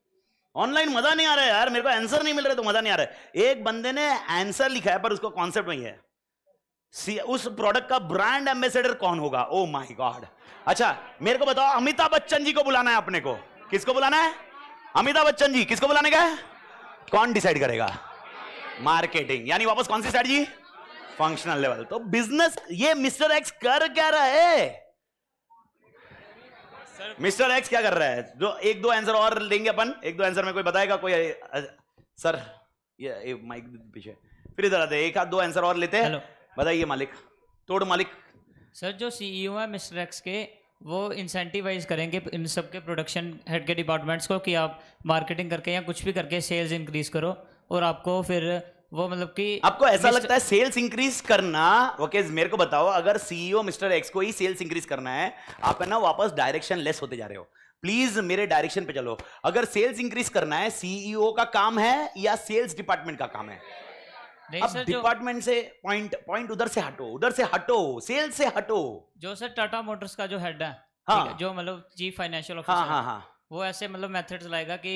ऑनलाइन मजा नहीं आ रहा है यार मेरे को आंसर नहीं मिल रहा तो मजा नहीं आ रहा है एक बंदे ने आंसर लिखा है पर उसको कॉन्सेप्ट नहीं है उस प्रोडक्ट का ब्रांड एम्बेसडर कौन होगा ओ माय गॉड अच्छा मेरे को बताओ अमिताभ बच्चन जी को बुलाना है अपने को किसको बुलाना है अमिताभ बच्चन जी किसको बुलाने का है कौन डिसाइड करेगा मार्केटिंग यानी वापस कौन सी स्ट्रेटजी फंक्शनल लेवल तो बिजनेस ये मिस्टर एक्स कर क्या रहा है मिस्टर एक्स क्या कर रहा है जो एक दो आंसर और लेंगे अपन एक दो आंसर में कोई बताएगा कोई सर ये माइक पीछे फिर इधर आते एक आध दो आंसर और लेते हैं बताइए मालिक तोड़ मालिक सर जो सीईओ e है मिस्टर एक्स के वो इंसेंटिवाइज करेंगे इन सब के प्रोडक्शन हेड के डिपार्टमेंट्स को कि आप मार्केटिंग करके या कुछ भी करके सेल्स इंक्रीज करो और आपको फिर वो मतलब कि आपको ऐसा मिस्टर... लगता है सेल्स इंक्रीज करना ओके मेरे को बताओ अगर सीईओ e मिस्टर एक्स को ही सेल्स इंक्रीज करना है आप है ना वापस डायरेक्शन लेस होते जा रहे हो प्लीज मेरे डायरेक्शन पे चलो अगर सेल्स इंक्रीज करना है सीईओ e का काम है या सेल्स डिपार्टमेंट का काम है अब डिपार्टमेंट से पॉइंट पॉइंट उधर से हटो उधर से हटो सेल्स से हटो जो सर टाटा मोटर्स का जो हेड हाँ। मतलब हाँ, है हाँ, जो मतलब चीफ फाइनेंशियल ऑफिसर हाँ, हाँ, हाँ. वो ऐसे मतलब मेथड चलाएगा कि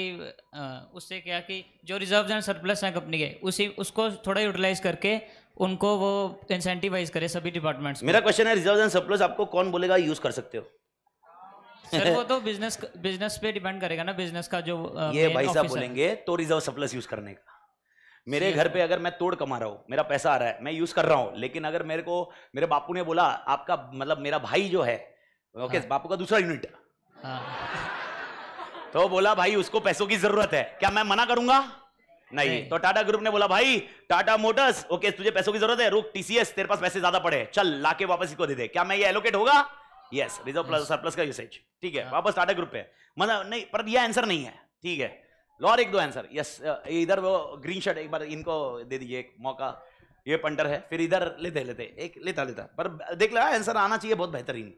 उससे क्या कि जो रिजर्व एंड सरप्लस हैं कंपनी के उसी उसको थोड़ा यूटिलाइज करके उनको वो इंसेंटिवाइज करे सभी डिपार्टमेंट्स मेरा क्वेश्चन है रिजर्व एंड सरप्लस आपको कौन बोलेगा यूज कर सकते हो सर वो तो बिजनेस बिजनेस पे डिपेंड करेगा ना बिजनेस का जो ये भाई साहब बोलेंगे तो रिजर्व सरप्लस यूज करने का मेरे घर पे अगर मैं तोड़ कमा रहा हूँ मेरा पैसा आ रहा है मैं यूज कर रहा हूँ लेकिन अगर मेरे को मेरे बापू ने बोला आपका मतलब मेरा भाई जो है ओके हाँ। बापू का दूसरा यूनिट हाँ। तो बोला भाई उसको पैसों की जरूरत है क्या मैं मना करूंगा नहीं, नहीं। तो टाटा ग्रुप ने बोला भाई टाटा मोटर्स ओके तुझे पैसों की जरूरत है रुक टीसीएस तेरे पास पैसे ज्यादा पड़े चल लाके वापस इसको दे दे क्या मैं ये एलोकेट होगा यस रिजर्व प्लस सरप्लस का यूसेज ठीक है हाँ। वापस टाटा ग्रुप पे मतलब नहीं पर यह आंसर नहीं है ठीक है लॉर एक दो आंसर यस इधर वो ग्रीन शर्ट एक बार इनको दे दीजिए एक मौका ये पंटर है फिर इधर लेते लेते एक लेता लेता पर देख ला हाँ, आंसर आना चाहिए बहुत बेहतरीन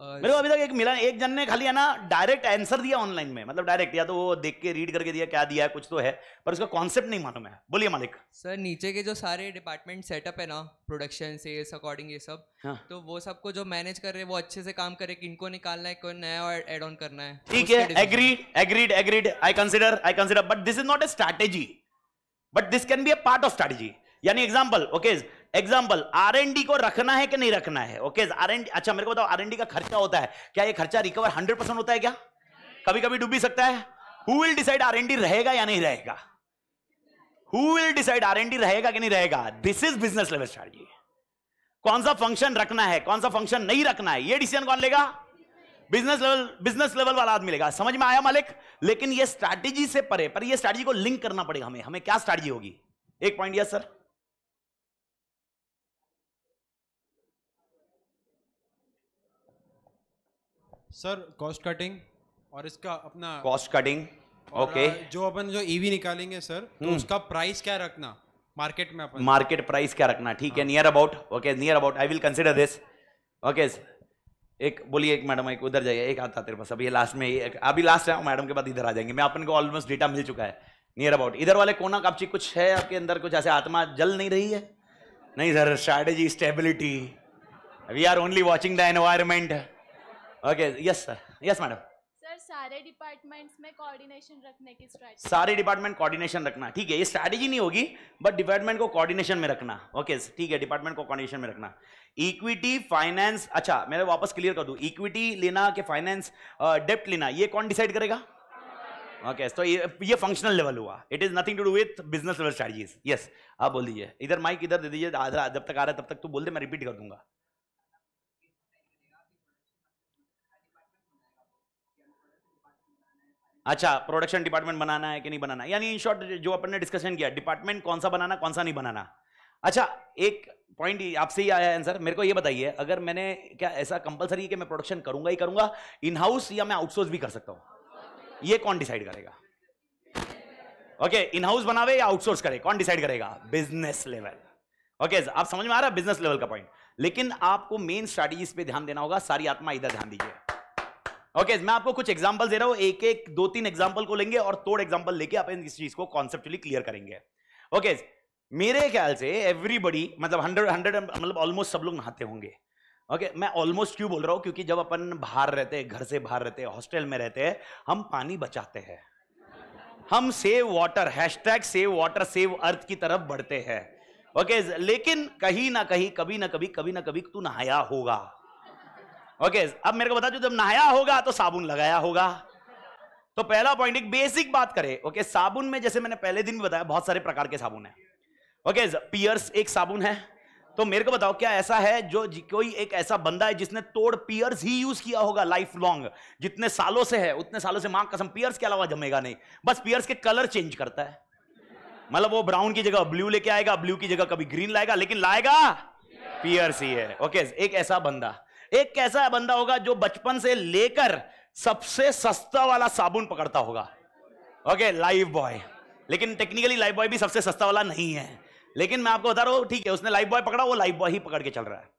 मेरे को अभी तक एक मिला एक जन ने खाली है ना डायरेक्ट आंसर दिया ऑनलाइन में मतलब डायरेक्ट या तो वो देख के रीड करके दिया क्या दिया है कुछ तो है पर उसका कॉन्सेप्ट नहीं मालूम है बोलिए मालिक सर नीचे के जो सारे डिपार्टमेंट सेटअप है ना प्रोडक्शन सेल्स अकॉर्डिंग ये सब हाँ। तो वो सबको जो मैनेज कर रहे हैं वो अच्छे से काम करे इनको निकालना है कोई नया एड ऑन करना है ठीक है agree agreed agreed I consider I consider but this is not a strategy but this can be a part of strategy यानी example okay example R and D को रखना है कि नहीं रखना है ओके आर एन अच्छा मेरे को बताओ आर एन डी का खर्चा होता है क्या ये खर्चा रिकवर हंड्रेड परसेंट होता है क्या कभी कभी डूब भी सकता है who will decide R and D रहेगा या नहीं रहेगा who will decide R and D रहेगा कि नहीं रहेगा this is business level strategy कौन सा फंक्शन रखना है कौन सा फंक्शन नहीं रखना है ये डिसीजन कौन लेगा बिजनेस लेवल बिजनेस लेवल वाला आदमी लेगा समझ में आया मालिक लेकिन ये स्ट्रैटेजी से परे पर ये स्ट्रैटेजी को लिंक करना पड़ेगा हमें हमें क्या स्ट्रैटेजी होगी एक point yes sir sir cost cutting और इसका अपना कॉस्ट कटिंग ओके जो अपन जो ईवी e निकालेंगे सर तो हम्म. उसका प्राइस क्या रखना मार्केट में अपन मार्केट प्राइस क्या रखना ठीक है near about okay near about I will consider this okay एक बोलिए एक मैडम एक उधर जाइए एक आता तेरे पास अभी लास्ट में एक अभी लास्ट है मैडम के बाद इधर आ जाएंगे मैं अपन को ऑलमोस्ट डेटा मिल चुका है नियर अबाउट इधर वाले कोना कापची कुछ है आपके अंदर कुछ ऐसे आत्मा जल नहीं रही है नहीं sir strategy stability we are only watching the environment okay yes sir yes madam sir सारे डिपार्टमेंट्स में कोऑर्डिनेशन रखने की स्ट्रैटेजी सारे डिपार्टमेंट कोऑर्डिनेशन रखना ठीक है ये स्ट्रैटेजी नहीं होगी बट डिपार्टमेंट को कोऑर्डिनेशन में रखना ओके ठीक है डिपार्टमेंट को कोऑर्डिनेशन में रखना इक्विटी फाइनेंस अच्छा मैं वापस क्लियर कर दू इक्विटी लेना के फाइनेंस डेप्ट लेना ये कौन डिसाइड करेगा ओके तो ये ये फंक्शनल लेवल हुआ it is nothing to do with business level strategies yes आप बोल दीजिए इधर माइक इधर दे दीजिए जब तक आ रहा है तब तक तू तो बोल दे मैं रिपीट कर दूंगा अच्छा प्रोडक्शन डिपार्टमेंट बनाना है कि नहीं बनाना यानी इन शॉर्ट जो अपन ने डिस्कशन किया डिपार्टमेंट कौन सा बनाना कौन सा नहीं बनाना अच्छा एक पॉइंट आपसे ही आया है आंसर मेरे को ये बताइए अगर मैंने क्या ऐसा कंपलसरी है कि मैं प्रोडक्शन करूंगा ही करूंगा इन हाउस या मैं आउटसोर्स भी कर सकता हूं ये कौन डिसाइड करेगा ओके इन हाउस बनावे या आउटसोर्स करे कौन डिसाइड करेगा बिजनेस लेवल ओके आप समझ में आ रहा है बिजनेस लेवल का पॉइंट लेकिन आपको मेन स्ट्रैटेजीज पे ध्यान देना होगा सारी आत्मा इधर ध्यान दीजिए ओके okay, मैं आपको कुछ एग्जाम्पल दे रहा हूं एक एक दो तीन एग्जाम्पल को लेंगे और तोड़ एग्जाम्पल लेके आप इस चीज को कॉन्सेप्टली क्लियर करेंगे ओके okay, मेरे ख्याल से एवरीबडी मतलब हंड्रेड हंड्रेड मतलब ऑलमोस्ट सब लोग नहाते होंगे ओके okay, मैं ऑलमोस्ट क्यों बोल रहा हूँ क्योंकि जब अपन बाहर रहते हैं घर से बाहर रहते हैं हॉस्टल में रहते हैं हम पानी बचाते हैं हम save water hashtag save water save earth की तरफ बढ़ते हैं ओके okay, लेकिन कहीं ना कहीं कभी ना कभी कभी ना कभी तू नहाया होगा ओके अब मेरे को बता जो जब नहाया होगा तो साबुन लगाया होगा तो पहला पॉइंट एक बेसिक बात करें ओके साबुन में जैसे मैंने पहले दिन बताया बहुत सारे प्रकार के साबुन है ओके पियर्स एक साबुन है तो मेरे को बताओ क्या ऐसा है जो कोई एक ऐसा बंदा है जिसने तोड़ पियर्स ही यूज किया होगा लाइफ लॉन्ग जितने सालों से है उतने सालों से मां कसम पियर्स के अलावा जमेगा नहीं बस पियर्स के कलर चेंज करता है मतलब वो ब्राउन की जगह ब्लू लेके आएगा ब्लू की जगह कभी ग्रीन लाएगा लेकिन लाएगा पियर्स ही है ओके एक ऐसा बंदा एक कैसा बंदा होगा जो बचपन से लेकर सबसे सस्ता वाला साबुन पकड़ता होगा ओके लाइफ बॉय लेकिन टेक्निकली लाइफ बॉय भी सबसे सस्ता वाला नहीं है लेकिन मैं आपको बता रहा हूं ठीक है उसने लाइफ बॉय पकड़ा वो लाइफ बॉय ही पकड़ के चल रहा है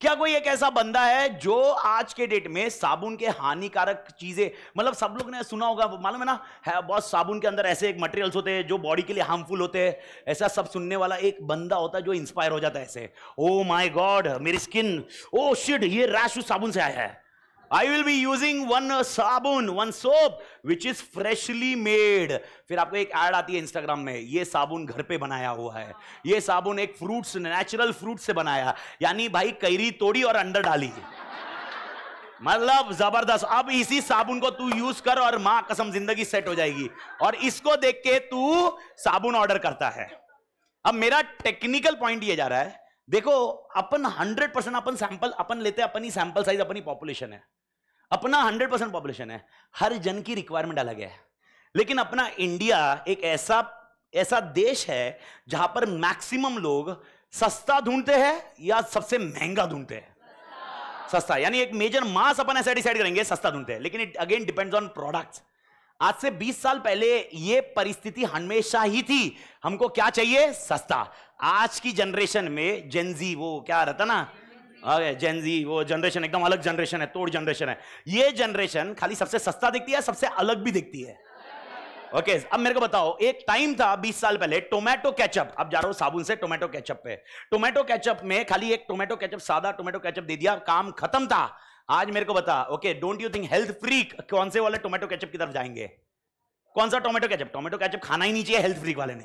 क्या कोई एक ऐसा बंदा है जो आज के डेट में साबुन के हानिकारक चीजें मतलब सब लोग ने सुना होगा मालूम है ना है बहुत साबुन के अंदर ऐसे एक मटेरियल्स होते हैं जो बॉडी के लिए हार्मफुल होते हैं ऐसा सब सुनने वाला एक बंदा होता है जो इंस्पायर हो जाता है ऐसे ओ माई गॉड मेरी स्किन ओ शिड ये रैश उस साबुन से आया है I will be using one साबुन one soap which is freshly made फिर आपको एक एड आती है इंस्टाग्राम में ये साबुन घर पे बनाया हुआ है ये साबुन एक फ्रूट नेचुरल फ्रूट से बनाया यानी भाई कैरी तोड़ी और अंडर डाली मतलब जबरदस्त अब इसी साबुन को तू यूज कर और मां कसम जिंदगी सेट हो जाएगी और इसको देख के तू साबुन ऑर्डर करता है अब मेरा टेक्निकल पॉइंट ये जा रहा है देखो अपन हंड्रेड परसेंट अपन सैंपल अपन लेते हैं अपनी सैंपल साइज अपनी पॉपुलेशन है अपना हंड्रेड परसेंट पॉपुलेशन है हर जन की रिक्वायरमेंट अलग है लेकिन अपना इंडिया एक ऐसा ऐसा देश है जहां पर मैक्सिमम लोग सस्ता ढूंढते हैं या सबसे महंगा ढूंढते हैं सस्ता यानी एक मेजर मास अपन ऐसा डिसाइड करेंगे सस्ता ढूंढते हैं लेकिन it again depends on products आज से 20 साल पहले ये परिस्थिति हमेशा ही थी हमको क्या चाहिए सस्ता आज की जनरेशन में जेनजी वो क्या रहता ना जेनजी वो जनरेशन एकदम अलग जनरेशन है तोड़ जनरेशन है ये जनरेशन खाली सबसे सस्ता दिखती है सबसे अलग भी दिखती है ओके okay, अब मेरे को बताओ एक टाइम था 20 साल पहले टोमेटो कैचअप अब जा रहा हूं साबुन से टोमेटो कैचअप पे टोमेटो कैचअप में खाली एक टोमेटो कैचअप सादा टोमेटो कैचअप दे दिया काम खत्म था आज मेरे को बता okay don't you think health freak कौन से वाले टोमेटो कैचअप की तरफ जाएंगे कौन सा टोमेटो कैचअप टोमेटो कैचअप खाना ही नहीं चाहिए हेल्थ फ्रीक वाले ने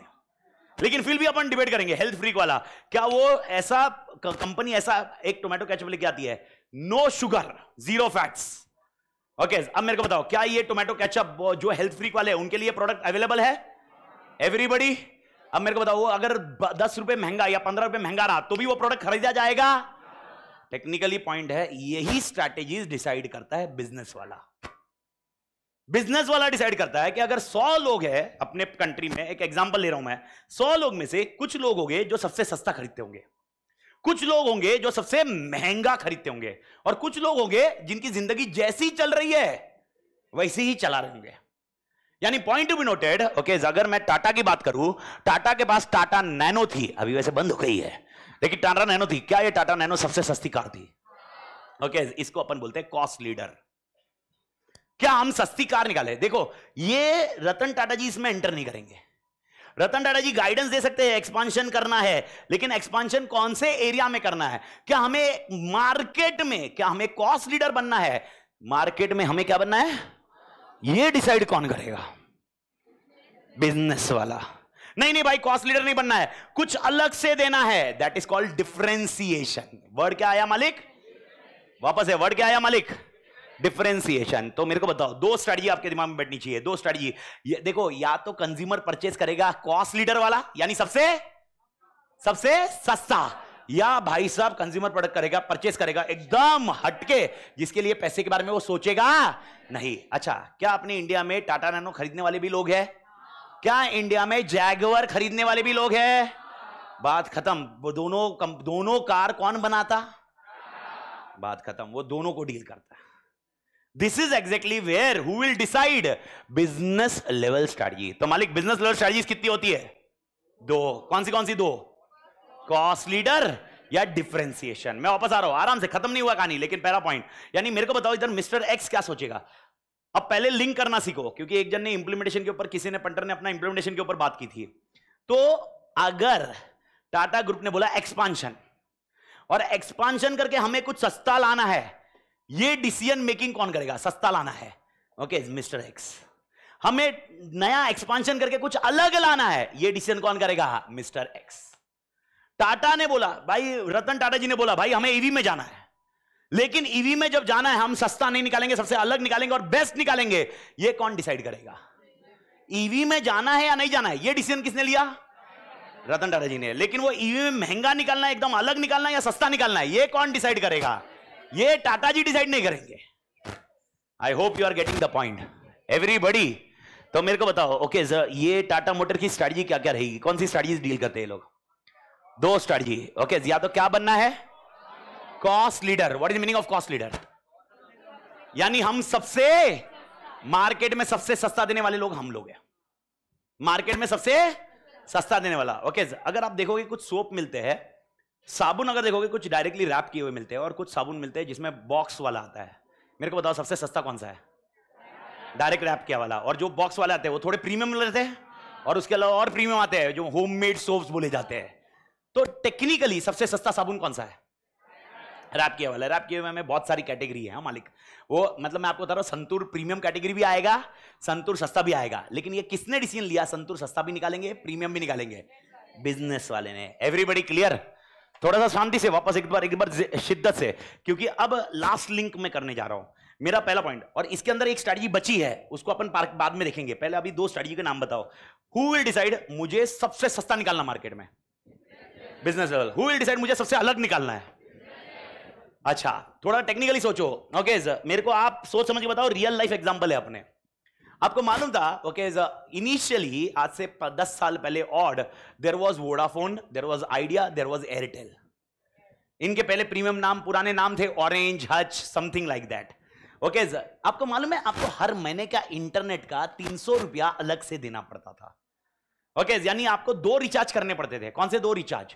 लेकिन फिर भी अपन डिबेट करेंगे हेल्थ फ्रीक वाला क्या वो ऐसा कंपनी ऐसा एक टोमेटो कैचअप लेके आती है no sugar zero fats okay अब मेरे को बताओ क्या ये टोमेटो कैचअप जो हेल्थ फ्रीक वाले उनके लिए प्रोडक्ट अवेलेबल है एवरीबडी अब मेरे को बताओ अगर दस रुपए महंगा या पंद्रह रुपए महंगा रहा तो भी वो प्रोडक्ट खरीदा जाएगा टेक्निकली पॉइंट है यही स्ट्रैटेजीज डिसाइड करता है बिजनेस वाला बिजनेस वाला डिसाइड करता है कि अगर 100 लोग हैं अपने कंट्री में एक एग्जांपल ले रहा हूं मैं 100 लोग में से कुछ लोग होंगे जो सबसे सस्ता खरीदते होंगे कुछ लोग होंगे जो सबसे महंगा खरीदते होंगे और कुछ लोग होंगे जिनकी जिंदगी जैसी चल रही है वैसे ही चला रहे होंगे यानी point to be noted okay अगर मैं टाटा की बात करूं टाटा के पास टाटा नैनो थी अभी वैसे बंद हो गई है लेकिन टाटा नैनो थी क्या ये टाटा नैनो सबसे सस्ती कार थी ओके okay, इसको अपन बोलते हैं कॉस्ट लीडर क्या हम सस्ती कार निकाले देखो ये रतन टाटा जी इसमें एंटर नहीं करेंगे रतन टाटा जी गाइडेंस दे सकते हैं एक्सपांशन करना है लेकिन एक्सपांशन कौन से एरिया में करना है क्या हमें मार्केट में क्या हमें कॉस्ट लीडर बनना है मार्केट में हमें क्या बनना है ये डिसाइड कौन करेगा बिजनेस वाला नहीं नहीं भाई कॉस्ट लीडर नहीं बनना है कुछ अलग से देना है that is called differentiation word क्या आया मालिक वापस है वर्ड क्या आया मालिक डिफरेंसिएशन तो मेरे को बताओ दो स्टडी आपके दिमाग में बैठनी चाहिए दो स्टडी देखो या तो कंज्यूमर परचेस करेगा कॉस्ट लीडर वाला यानी सबसे सबसे सस्ता या भाई साहब कंज्यूमर प्रोडक्ट करेगा परचेस करेगा एकदम हटके जिसके लिए पैसे के बारे में वो सोचेगा नहीं अच्छा क्या अपने इंडिया में टाटा नैनो खरीदने वाले भी लोग हैं क्या इंडिया में जैगवर खरीदने वाले भी लोग हैं बात खत्म दोनों कम, दोनों कार कौन बनाता बात खत्म वो दोनों को डील करता this is exactly where who will decide business level strategy तो मालिक बिजनेस लेवल स्ट्रैटेजी कितनी होती है दो कौन सी कौन सी दो कॉस्ट लीडर या डिफरेंशिएशन मैं वापस आ रहा हूं आराम से खत्म नहीं हुआ कहानी लेकिन पहला पॉइंट यानी मेरे को बताओ इधर मिस्टर एक्स क्या सोचेगा अब पहले लिंक करना सीखो क्योंकि एक जन ने इंप्लीमेंटेशन के ऊपर किसी ने पंटर ने अपना इंप्लीमेंटेशन के ऊपर बात की थी तो अगर टाटा ग्रुप ने बोला एक्सपांशन और एक्सपांशन करके हमें कुछ सस्ता लाना है ये डिसीजन मेकिंग कौन करेगा सस्ता लाना है ओके मिस्टर एक्स हमें नया एक्सपांशन करके कुछ अलग लाना है ये डिसीजन कौन करेगा मिस्टर एक्स टाटा ने बोला भाई रतन टाटा जी ने बोला भाई हमें ईवी e में जाना है लेकिन ईवी e में जब जाना है हम सस्ता नहीं निकालेंगे सबसे अलग निकालेंगे और बेस्ट निकालेंगे ये कौन डिसाइड करेगा ईवी e में जाना है या नहीं जाना है ये डिसीजन किसने लिया रतन टाटा जी ने लेकिन वो ईवी e में महंगा निकालना है एकदम अलग निकालना है या सस्ता निकालना है ये कौन डिसाइड करेगा ये टाटा जी डिसाइड नहीं करेंगे I hope you are getting the point everybody तो मेरे को बताओ ओके okay, ये टाटा मोटर की स्ट्रेटजी क्या क्या रहेगी कौन सी स्ट्रेटजी डील करते हैं लोग दो स्ट्रेटजी ओके okay, या तो क्या बनना है cost leader what is meaning of cost leader यानी हम सबसे मार्केट में सबसे सस्ता देने वाले लोग हम लोग हैं मार्केट में सबसे सस्ता देने वाला ओके okay, अगर आप देखोगे कुछ सोप मिलते हैं साबुन अगर देखोगे कुछ डायरेक्टली रैप किए हुए मिलते हैं और कुछ साबुन मिलते हैं जिसमें बॉक्स वाला आता है मेरे को बताओ सबसे सस्ता कौन सा है डायरेक्ट रैप किया वाला और जो बॉक्स वाले आते हैं वो थोड़े प्रीमियम रहते हैं और उसके अलावा और प्रीमियम आते हैं जो होम मेड बोले जाते हैं तो टेक्निकली सबसे सस्ता साबुन कौन सा है रैप किया वाला रैप किए में बहुत सारी कैटेगरी है हाँ, मालिक वो मतलब मैं आपको बता रहा हूँ संतूर प्रीमियम कैटेगरी भी आएगा संतूर सस्ता भी आएगा लेकिन ये किसने डिसीजन लिया संतूर सस्ता भी निकालेंगे प्रीमियम भी निकालेंगे बिजनेस वाले ने एवरीबडी क्लियर थोड़ा सा शांति से वापस एक बार एक बार शिद्दत से क्योंकि अब लास्ट लिंक में करने जा रहा हूँ मेरा पहला पॉइंट और इसके अंदर एक स्ट्रैटेजी बची है उसको अपन बाद में देखेंगे पहले अभी दो स्ट्रैटेजी के नाम बताओ हु विल डिसाइड मुझे सबसे सस्ता निकालना मार्केट में business level who will decide मुझे सबसे अलग निकालना है अच्छा थोड़ा टेक्निकली सोचो ओके okay, मेरे को आप सोच समझ के बताओ रियल लाइफ एग्जांपल है अपने आपको मालूम था ओके इनिशियली आज से दस साल पहले ऑड there was Vodafone there was Idea there was Airtel इनके पहले प्रीमियम नाम पुराने नाम थे Orange Hutch something like that okay आपको मालूम है आपको हर महीने का इंटरनेट का तीन सौ रुपया अलग से देना पड़ता था ओके okay, यानी आपको दो रिचार्ज करने पड़ते थे कौन से दो रिचार्ज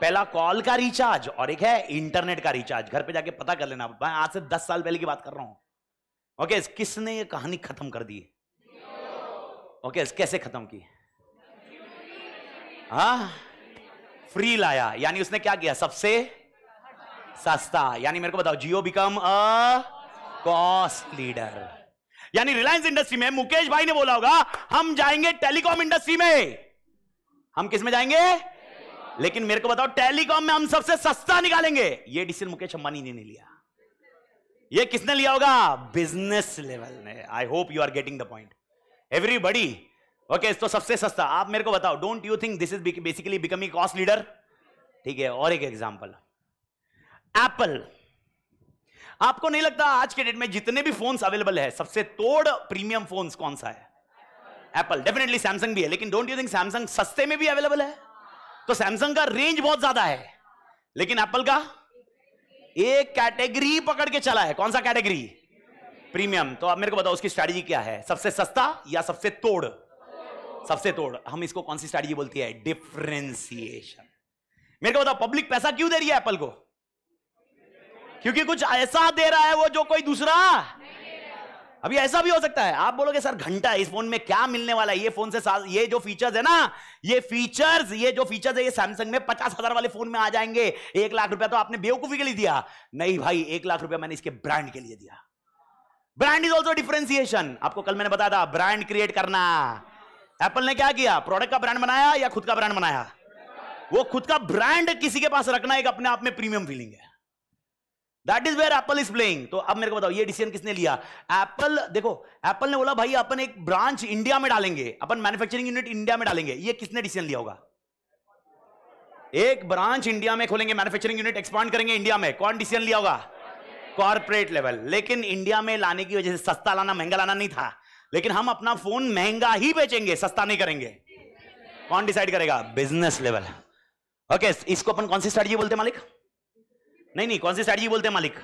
पहला कॉल का रिचार्ज और एक है इंटरनेट का रिचार्ज घर पे जाके पता कर लेना मैं आज से दस साल पहले की बात कर रहा हूं ओके okay, किसने ये कहानी खत्म कर दी ओके okay, कैसे खत्म की हा फ्री लाया यानी उसने क्या किया सबसे सस्ता यानी मेरे को बताओ Jio become a cost leader यानी रिलायंस इंडस्ट्री में मुकेश भाई ने बोला होगा हम जाएंगे टेलीकॉम इंडस्ट्री में हम किस में जाएंगे लेकिन मेरे को बताओ टेलीकॉम में हम सबसे सस्ता निकालेंगे ये डिसीजन मुकेश अंबानी ने नहीं लिया ये किसने लिया होगा बिजनेस लेवल ने I hope you are getting the point everybody okay तो सबसे सस्ता आप मेरे को बताओ don't you think this is basically becoming cost leader ठीक है और एक एग्जाम्पल एप्पल आपको नहीं लगता आज के डेट में जितने भी फोन्स अवेलेबल है सबसे तोड़ प्रीमियम फोन्स कौन सा है एप्पल डेफिनेटली सैमसंग भी है लेकिन डोंट यू थिंक सैमसंग सस्ते में भी अवेलेबल है तो सैमसंग का रेंज बहुत ज्यादा है लेकिन एप्पल का एक कैटेगरी पकड़ के चला है कौन सा कैटेगरी प्रीमियम तो आप मेरे को बताओ उसकी स्ट्रैटेजी क्या है सबसे सस्ता या सबसे तोड़ सबसे तोड़ हम इसको कौन सी स्ट्रैटेजी बोलती है डिफ्रेंसिएशन मेरे को बताओ पब्लिक पैसा क्यों दे रही है एप्पल को क्योंकि कुछ ऐसा दे रहा है वो जो कोई दूसरा अभी ऐसा भी हो सकता है आप बोलोगे सर घंटा इस फोन में क्या मिलने वाला है ये फोन से ये जो फीचर्स है ना ये फीचर्स ये जो फीचर्स है ये सैमसंग में पचास हजार वाले फोन में आ जाएंगे एक लाख रुपया तो आपने बेवकूफी के लिए दिया नहीं भाई एक लाख रुपया मैंने इसके ब्रांड के लिए दिया ब्रांड इज ऑल्सो डिफ्रेंसिएशन आपको कल मैंने बताया था ब्रांड क्रिएट करना एप्पल ने क्या किया प्रोडक्ट का ब्रांड बनाया या खुद का ब्रांड बनाया वो खुद का ब्रांड किसी के पास रखना एक अपने आप में प्रीमियम फीलिंग है that is where Apple is playing तो अब मेरे को बताओ ये डिसीजन किसने लिया एप्पल देखो एप्पल ने बोला भाई अपन एक ब्रांच इंडिया में डालेंगे अपन मैन्युफैक्चरिंग यूनिट इंडिया में डालेंगे ये किसने डिसीजन लिया होगा एक ब्रांच इंडिया में खोलेंगे मैन्युफैक्चरिंग यूनिट एक्सपांड करेंगे इंडिया में कौन डिसीजन लिया होगा कॉर्पोरेट लेवल लेकिन इंडिया में लाने की वजह से सस्ता लाना महंगा लाना नहीं था लेकिन हम अपना फोन महंगा ही बेचेंगे सस्ता नहीं करेंगे कौन डिसाइड करेगा बिजनेस लेवल ओके okay, इसको अपन कौन सी स्ट्रेटजी बोलते मालिक नहीं नहीं कौन सी स्ट्रैटेजी बोलते हैं मालिक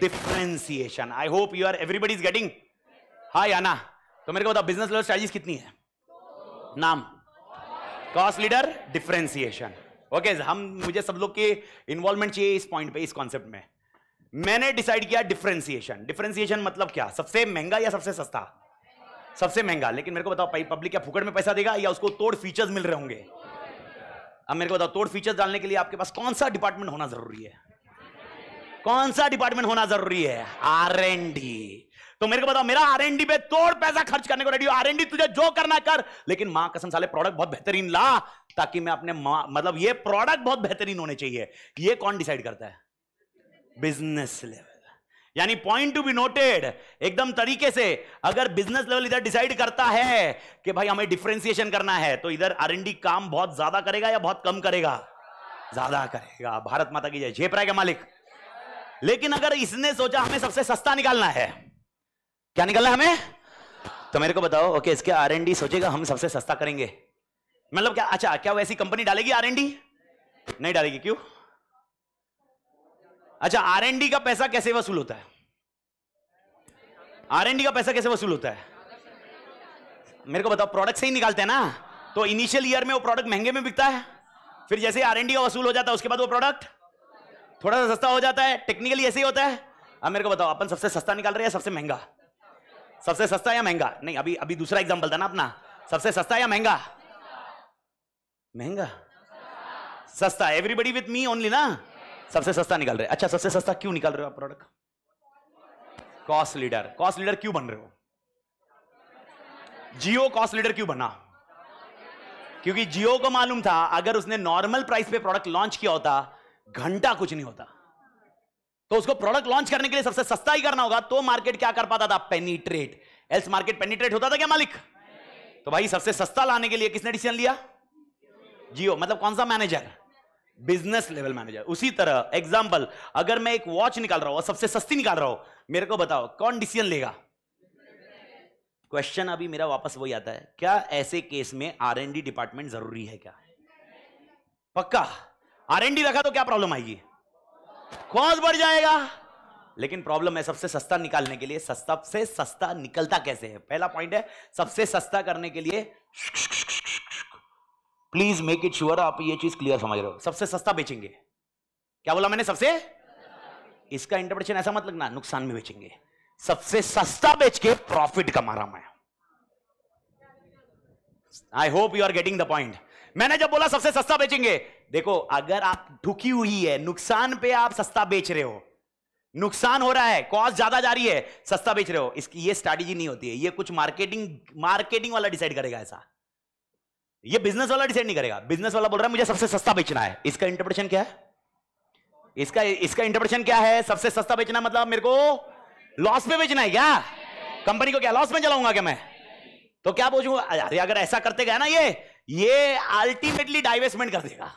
differentiation I hope you are everybody is getting हाँ आना तो मेरे को बताओ बिजनेस लेवल स्ट्रैटेजीज कितनी है नाम कॉस्ट लीडर डिफ्रेंसिएशन ओके हम मुझे सब लोग के इन्वॉल्वमेंट चाहिए इस पॉइंट पे इस कॉन्सेप्ट में मैंने डिसाइड किया डिफ्रेंसिएशन डिफ्रेंसिएशन मतलब क्या सबसे महंगा या सबसे सस्ता सबसे महंगा लेकिन मेरे को बताओ पब्लिक क्या फुकट में पैसा देगा या उसको तोड़ फीचर्स मिल रहे होंगे अब मेरे को बताओ तोड़ फीचर्स डालने के लिए आपके पास कौन सा डिपार्टमेंट होना जरूरी है कौन सा डिपार्टमेंट होना जरूरी है आर एन डी तो मेरे को बताओ मेरा आर एन डी पे तोड़ पैसा खर्च करने को रेडी आर एन डी तुझे जो करना कर लेकिन मां कसम साले प्रोडक्ट बहुत बेहतरीन ला ताकि मैं अपने मतलब ये प्रोडक्ट बहुत बेहतरीन होने चाहिए ये कौन डिसाइड करता है बिजनेस लेवल यानी पॉइंट टू बी नोटेड एकदम तरीके से अगर बिजनेस लेवल इधर डिसाइड करता है कि भाई हमें डिफ्रेंसिएशन करना है तो इधर आर काम बहुत ज्यादा करेगा या बहुत कम करेगा ज्यादा करेगा भारत माता की जय जयप्राय के मालिक लेकिन अगर इसने सोचा हमें सबसे सस्ता निकालना है क्या निकालना है हमें तो मेरे को बताओ ओके इसके आर एन डी सोचेगा हम सबसे सस्ता करेंगे मतलब क्या अच्छा क्या वो ऐसी कंपनी डालेगी आर एन डी नहीं डालेगी क्यों अच्छा आर एन डी का पैसा कैसे वसूल होता है आर एन डी का पैसा कैसे वसूल होता है मेरे को बताओ प्रोडक्ट से ही निकालते हैं ना तो इनिशियल ईयर में वो प्रोडक्ट महंगे में बिकता है फिर जैसे आर एन डी का वसूल हो जाता है उसके बाद वो प्रोडक्ट थोड़ा सा सस्ता हो जाता है टेक्निकली ऐसे ही होता है अब मेरे को बताओ अपन सबसे सस्ता निकाल रहे हैं सबसे महंगा सबसे सस्ता या महंगा नहीं अभी अभी दूसरा एग्जाम्पल था ना अपना सबसे सस्ता या महंगा महंगा सस्ता एवरीबडी विथ मी ओनली ना सबसे सस्ता निकाल रहे अच्छा सबसे सस्ता क्यों निकाल रहे हो आप product cost leader cost leader क्यों बन रहे हो जियो कॉस्ट लीडर क्यों बना क्योंकि जियो को मालूम था अगर उसने नॉर्मल प्राइस पे प्रोडक्ट लॉन्च किया होता घंटा कुछ नहीं होता तो उसको प्रोडक्ट लॉन्च करने के लिए सबसे सस्ता ही करना होगा तो मार्केट क्या कर पाता था पेनीट्रेट एल्स मार्केट पेनीट्रेट होता था क्या मालिक तो भाई सबसे सस्ता लाने के लिए किसने डिसीजन लिया जियो मतलब कौन सा मैनेजर बिजनेस लेवल मैनेजर उसी तरह एग्जाम्पल अगर मैं एक वॉच निकाल रहा हूं सबसे सस्ती निकाल रहा हूं मेरे को बताओ कौन डिसीजन लेगा क्वेश्चन अभी मेरा वापस वही आता है क्या ऐसे केस में आर एन डी डिपार्टमेंट जरूरी है क्या पक्का आरएनडी रखा तो क्या प्रॉब्लम आएगी कॉस्ट बढ़ जाएगा लेकिन प्रॉब्लम है सबसे सस्ता निकालने के लिए सबसे सस्ता निकलता कैसे है पहला पॉइंट है सबसे सस्ता करने के लिए प्लीज मेक इट श्योर आप ये चीज क्लियर समझ रहे हो सबसे सस्ता बेचेंगे क्या बोला मैंने सबसे इसका इंटरप्रिटेशन ऐसा मत लगना नुकसान में बेचेंगे सबसे सस्ता बेच के प्रॉफिट कमा रहा मैं I hope you are getting the point मैंने जब बोला सबसे सस्ता बेचेंगे देखो अगर आप ढुकी हुई है नुकसान पे आप सस्ता बेच रहे हो नुकसान हो रहा है कॉस्ट ज्यादा जा रही है सस्ता बेच रहे हो इसकी ये स्ट्रैटेजी नहीं होती है ये कुछ मार्केटिंग मार्केटिंग वाला डिसाइड करेगा ऐसा ये बिजनेस वाला डिसाइड नहीं करेगा बिजनेस वाला बोल रहा है मुझे सबसे सस्ता बेचना है इसका इंटरप्रिटेशन क्या है इसका इसका इंटरप्रिटेशन क्या है सबसे सस्ता बेचना मतलब मेरे को लॉस में बेचना है क्या कंपनी को क्या लॉस में चलाऊंगा क्या मैं तो क्या बोझूंगा अरे अगर ऐसा करते गए ना ये ये अल्टीमेटली डाइवेस्टमेंट कर देगा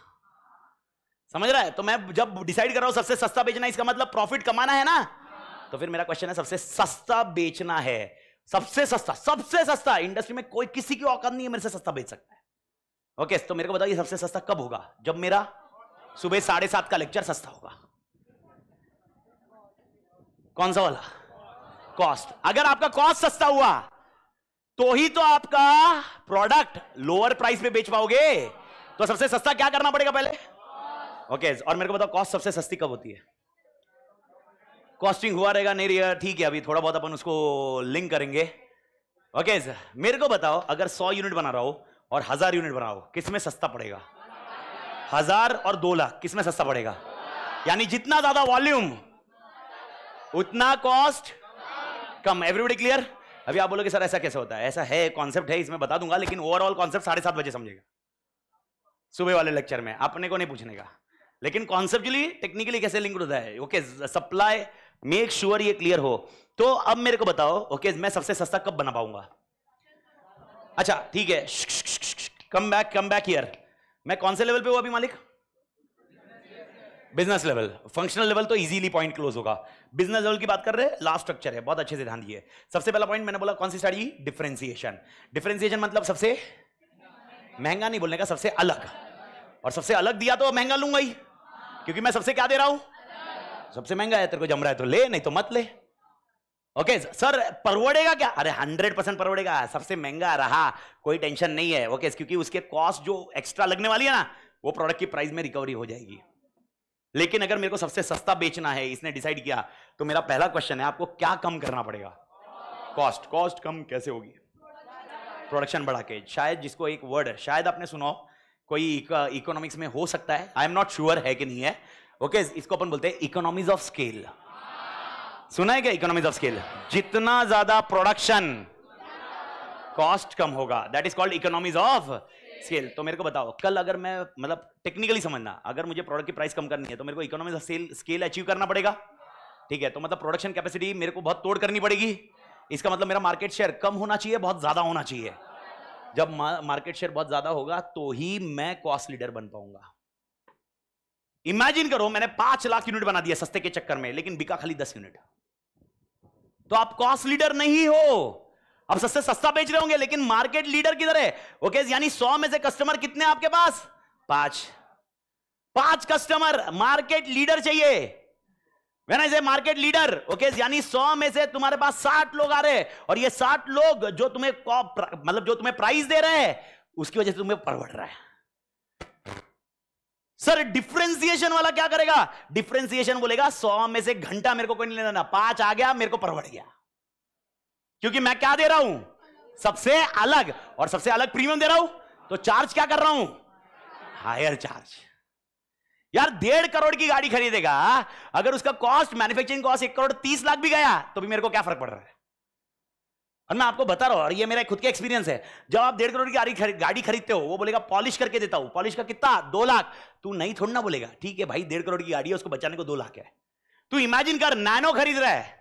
समझ रहा है तो मैं जब डिसाइड कर रहा हूं सबसे सस्ता बेचना इसका मतलब प्रॉफिट कमाना है ना तो फिर मेरा क्वेश्चन है सबसे सस्ता बेचना है सबसे सस्ता सबसे सस्ता इंडस्ट्री में कोई किसी की औकात नहीं है मेरे से सस्ता बेच सकता है ओके तो मेरे को बताओ ये सबसे सस्ता कब होगा जब मेरा सुबह साढ़े सात का लेक्चर सस्ता होगा कौन सा वाला कॉस्ट अगर आपका कॉस्ट सस्ता हुआ तो ही तो आपका प्रोडक्ट लोअर प्राइस पे बेच पाओगे तो सबसे सस्ता क्या करना पड़ेगा पहले ओके okay, और मेरे को बताओ कॉस्ट सबसे सस्ती कब होती है कॉस्टिंग हुआ रहेगा नहीं रहेगा ठीक है अभी थोड़ा बहुत अपन उसको लिंक करेंगे ओके okay, मेरे को बताओ अगर सौ यूनिट बना रहा हो और हजार यूनिट बना रहा हो किस में सस्ता पड़ेगा हजार और दो लाख किस में सस्ता पड़ेगा यानी जितना ज्यादा वॉल्यूम उतना कॉस्ट कम एवरीबडी क्लियर अभी आप बोलोगे सर ऐसा कैसे होता है ऐसा है कॉन्सेप्ट है इसमें बता दूंगा लेकिन ओवरऑल कॉन्सेप्ट साढ़े सात बजे समझेगा सुबह वाले लेक्चर में अपने को नहीं पूछने का लेकिन कॉन्सेप्टली टेक्निकली कैसे लिंक होता है ओके सप्लाई मेक श्योर ये क्लियर हो तो अब मेरे को बताओ ओके मैं सबसे सस्ता कब बना पाऊंगा अच्छा ठीक है come back come back here मैं कौन से लेवल पे हूं अभी मालिक बिजनेस लेवल फंक्शनल लेवल तो इजीली पॉइंट क्लोज होगा बिजनेस लेवल की बात कर रहे हैं लास्ट स्ट्रक्चर है बहुत अच्छे से ध्यान दिए सबसे पहला पॉइंट मैंने बोला कौन सी स्टडी डिफ्रेंसिएशन डिफ्रेंसिएशन मतलब सबसे महंगा नहीं बोलने का सबसे अलग और सबसे अलग दिया तो महंगा लूंगा ही क्योंकि मैं सबसे क्या दे रहा हूं सबसे महंगा है तेरे को जम रहा है तो ले नहीं तो मत ले ओके okay, सर परवड़ेगा क्या अरे हंड्रेड परसेंट परवड़ेगा सबसे महंगा रहा कोई टेंशन नहीं है ओके okay, क्योंकि उसके कॉस्ट जो एक्स्ट्रा लगने वाली है ना वो प्रोडक्ट की प्राइस में रिकवरी हो जाएगी लेकिन अगर मेरे को सबसे सस्ता बेचना है इसने डिसाइड किया तो मेरा पहला क्वेश्चन है आपको क्या कम करना पड़ेगा कॉस्ट कॉस्ट कम कैसे होगी प्रोडक्शन बढ़ा के शायद जिसको एक वर्ड है शायद आपने सुना कोई इकोनॉमिक्स में हो सकता है आई एम नॉट श्योर है कि नहीं है ओके okay, इसको अपन बोलते हैं इकोनॉमीज ऑफ स्केल सुना है क्या इकोनॉमीज ऑफ स्केल जितना ज्यादा प्रोडक्शन कॉस्ट कम होगा that is called economies of sale तो मेरे को बताओ कल अगर मैं मतलब टेक्निकली समझना अगर मुझे प्रोडक्ट की प्राइस कम करनी है तो मेरे को इकोनॉमी सेल स्केल अचीव करना पड़ेगा ठीक है तो मतलब प्रोडक्शन कैपेसिटी मेरे को बहुत तोड़ करनी पड़ेगी इसका मतलब मेरा मार्केट शेयर कम होना चाहिए बहुत ज्यादा होना चाहिए जब मार्केट शेयर बहुत ज्यादा होगा तो ही मैं कॉस्ट लीडर बन पाऊंगा इमेजिन करो मैंने पांच लाख यूनिट बना दिया सस्ते के चक्कर में लेकिन बिका खाली दस यूनिट तो आप कॉस्ट लीडर नहीं हो आप सस्ते सस्ता बेच रहे होंगे लेकिन मार्केट लीडर किधर है ओके यानी सौ में से कस्टमर कितने आपके पास पांच पांच कस्टमर मार्केट लीडर चाहिए मार्केट लीडर ओके यानी सौ में से तुम्हारे पास साठ लोग आ रहे हैं और ये साठ लोग जो तुम्हें मतलब जो तुम्हें प्राइस दे रहे हैं उसकी वजह से तुम्हें परवड़ रहा है सर डिफ्रेंसिएशन वाला क्या करेगा डिफ्रेंसिएशन बोलेगा सौ में से घंटा मेरे को कोई नहीं लेना पांच आ गया मेरे को परवड़ गया क्योंकि मैं क्या दे रहा हूं सबसे अलग और सबसे अलग प्रीमियम दे रहा हूं तो चार्ज क्या कर रहा हूं हायर चार्ज यार डेढ़ करोड़ की गाड़ी खरीदेगा अगर उसका कॉस्ट मैन्युफैक्चरिंग कॉस्ट एक करोड़ तीस लाख भी गया तो भी मेरे को क्या फर्क पड़ रहा है और मैं आपको बता रहा हूं और ये मेरा खुद का एक्सपीरियंस है जब आप डेढ़ करोड़ की गाड़ी खरी, गाड़ी खरीदते हो वो बोलेगा पॉलिश करके देता हूं पॉलिश का कितना दो लाख तू नहीं थोड़ा ना बोलेगा ठीक है भाई डेढ़ करोड़ की गाड़ी है उसको बचाने को दो लाख है तू इमेजिन कर नैनो खरीद रहा है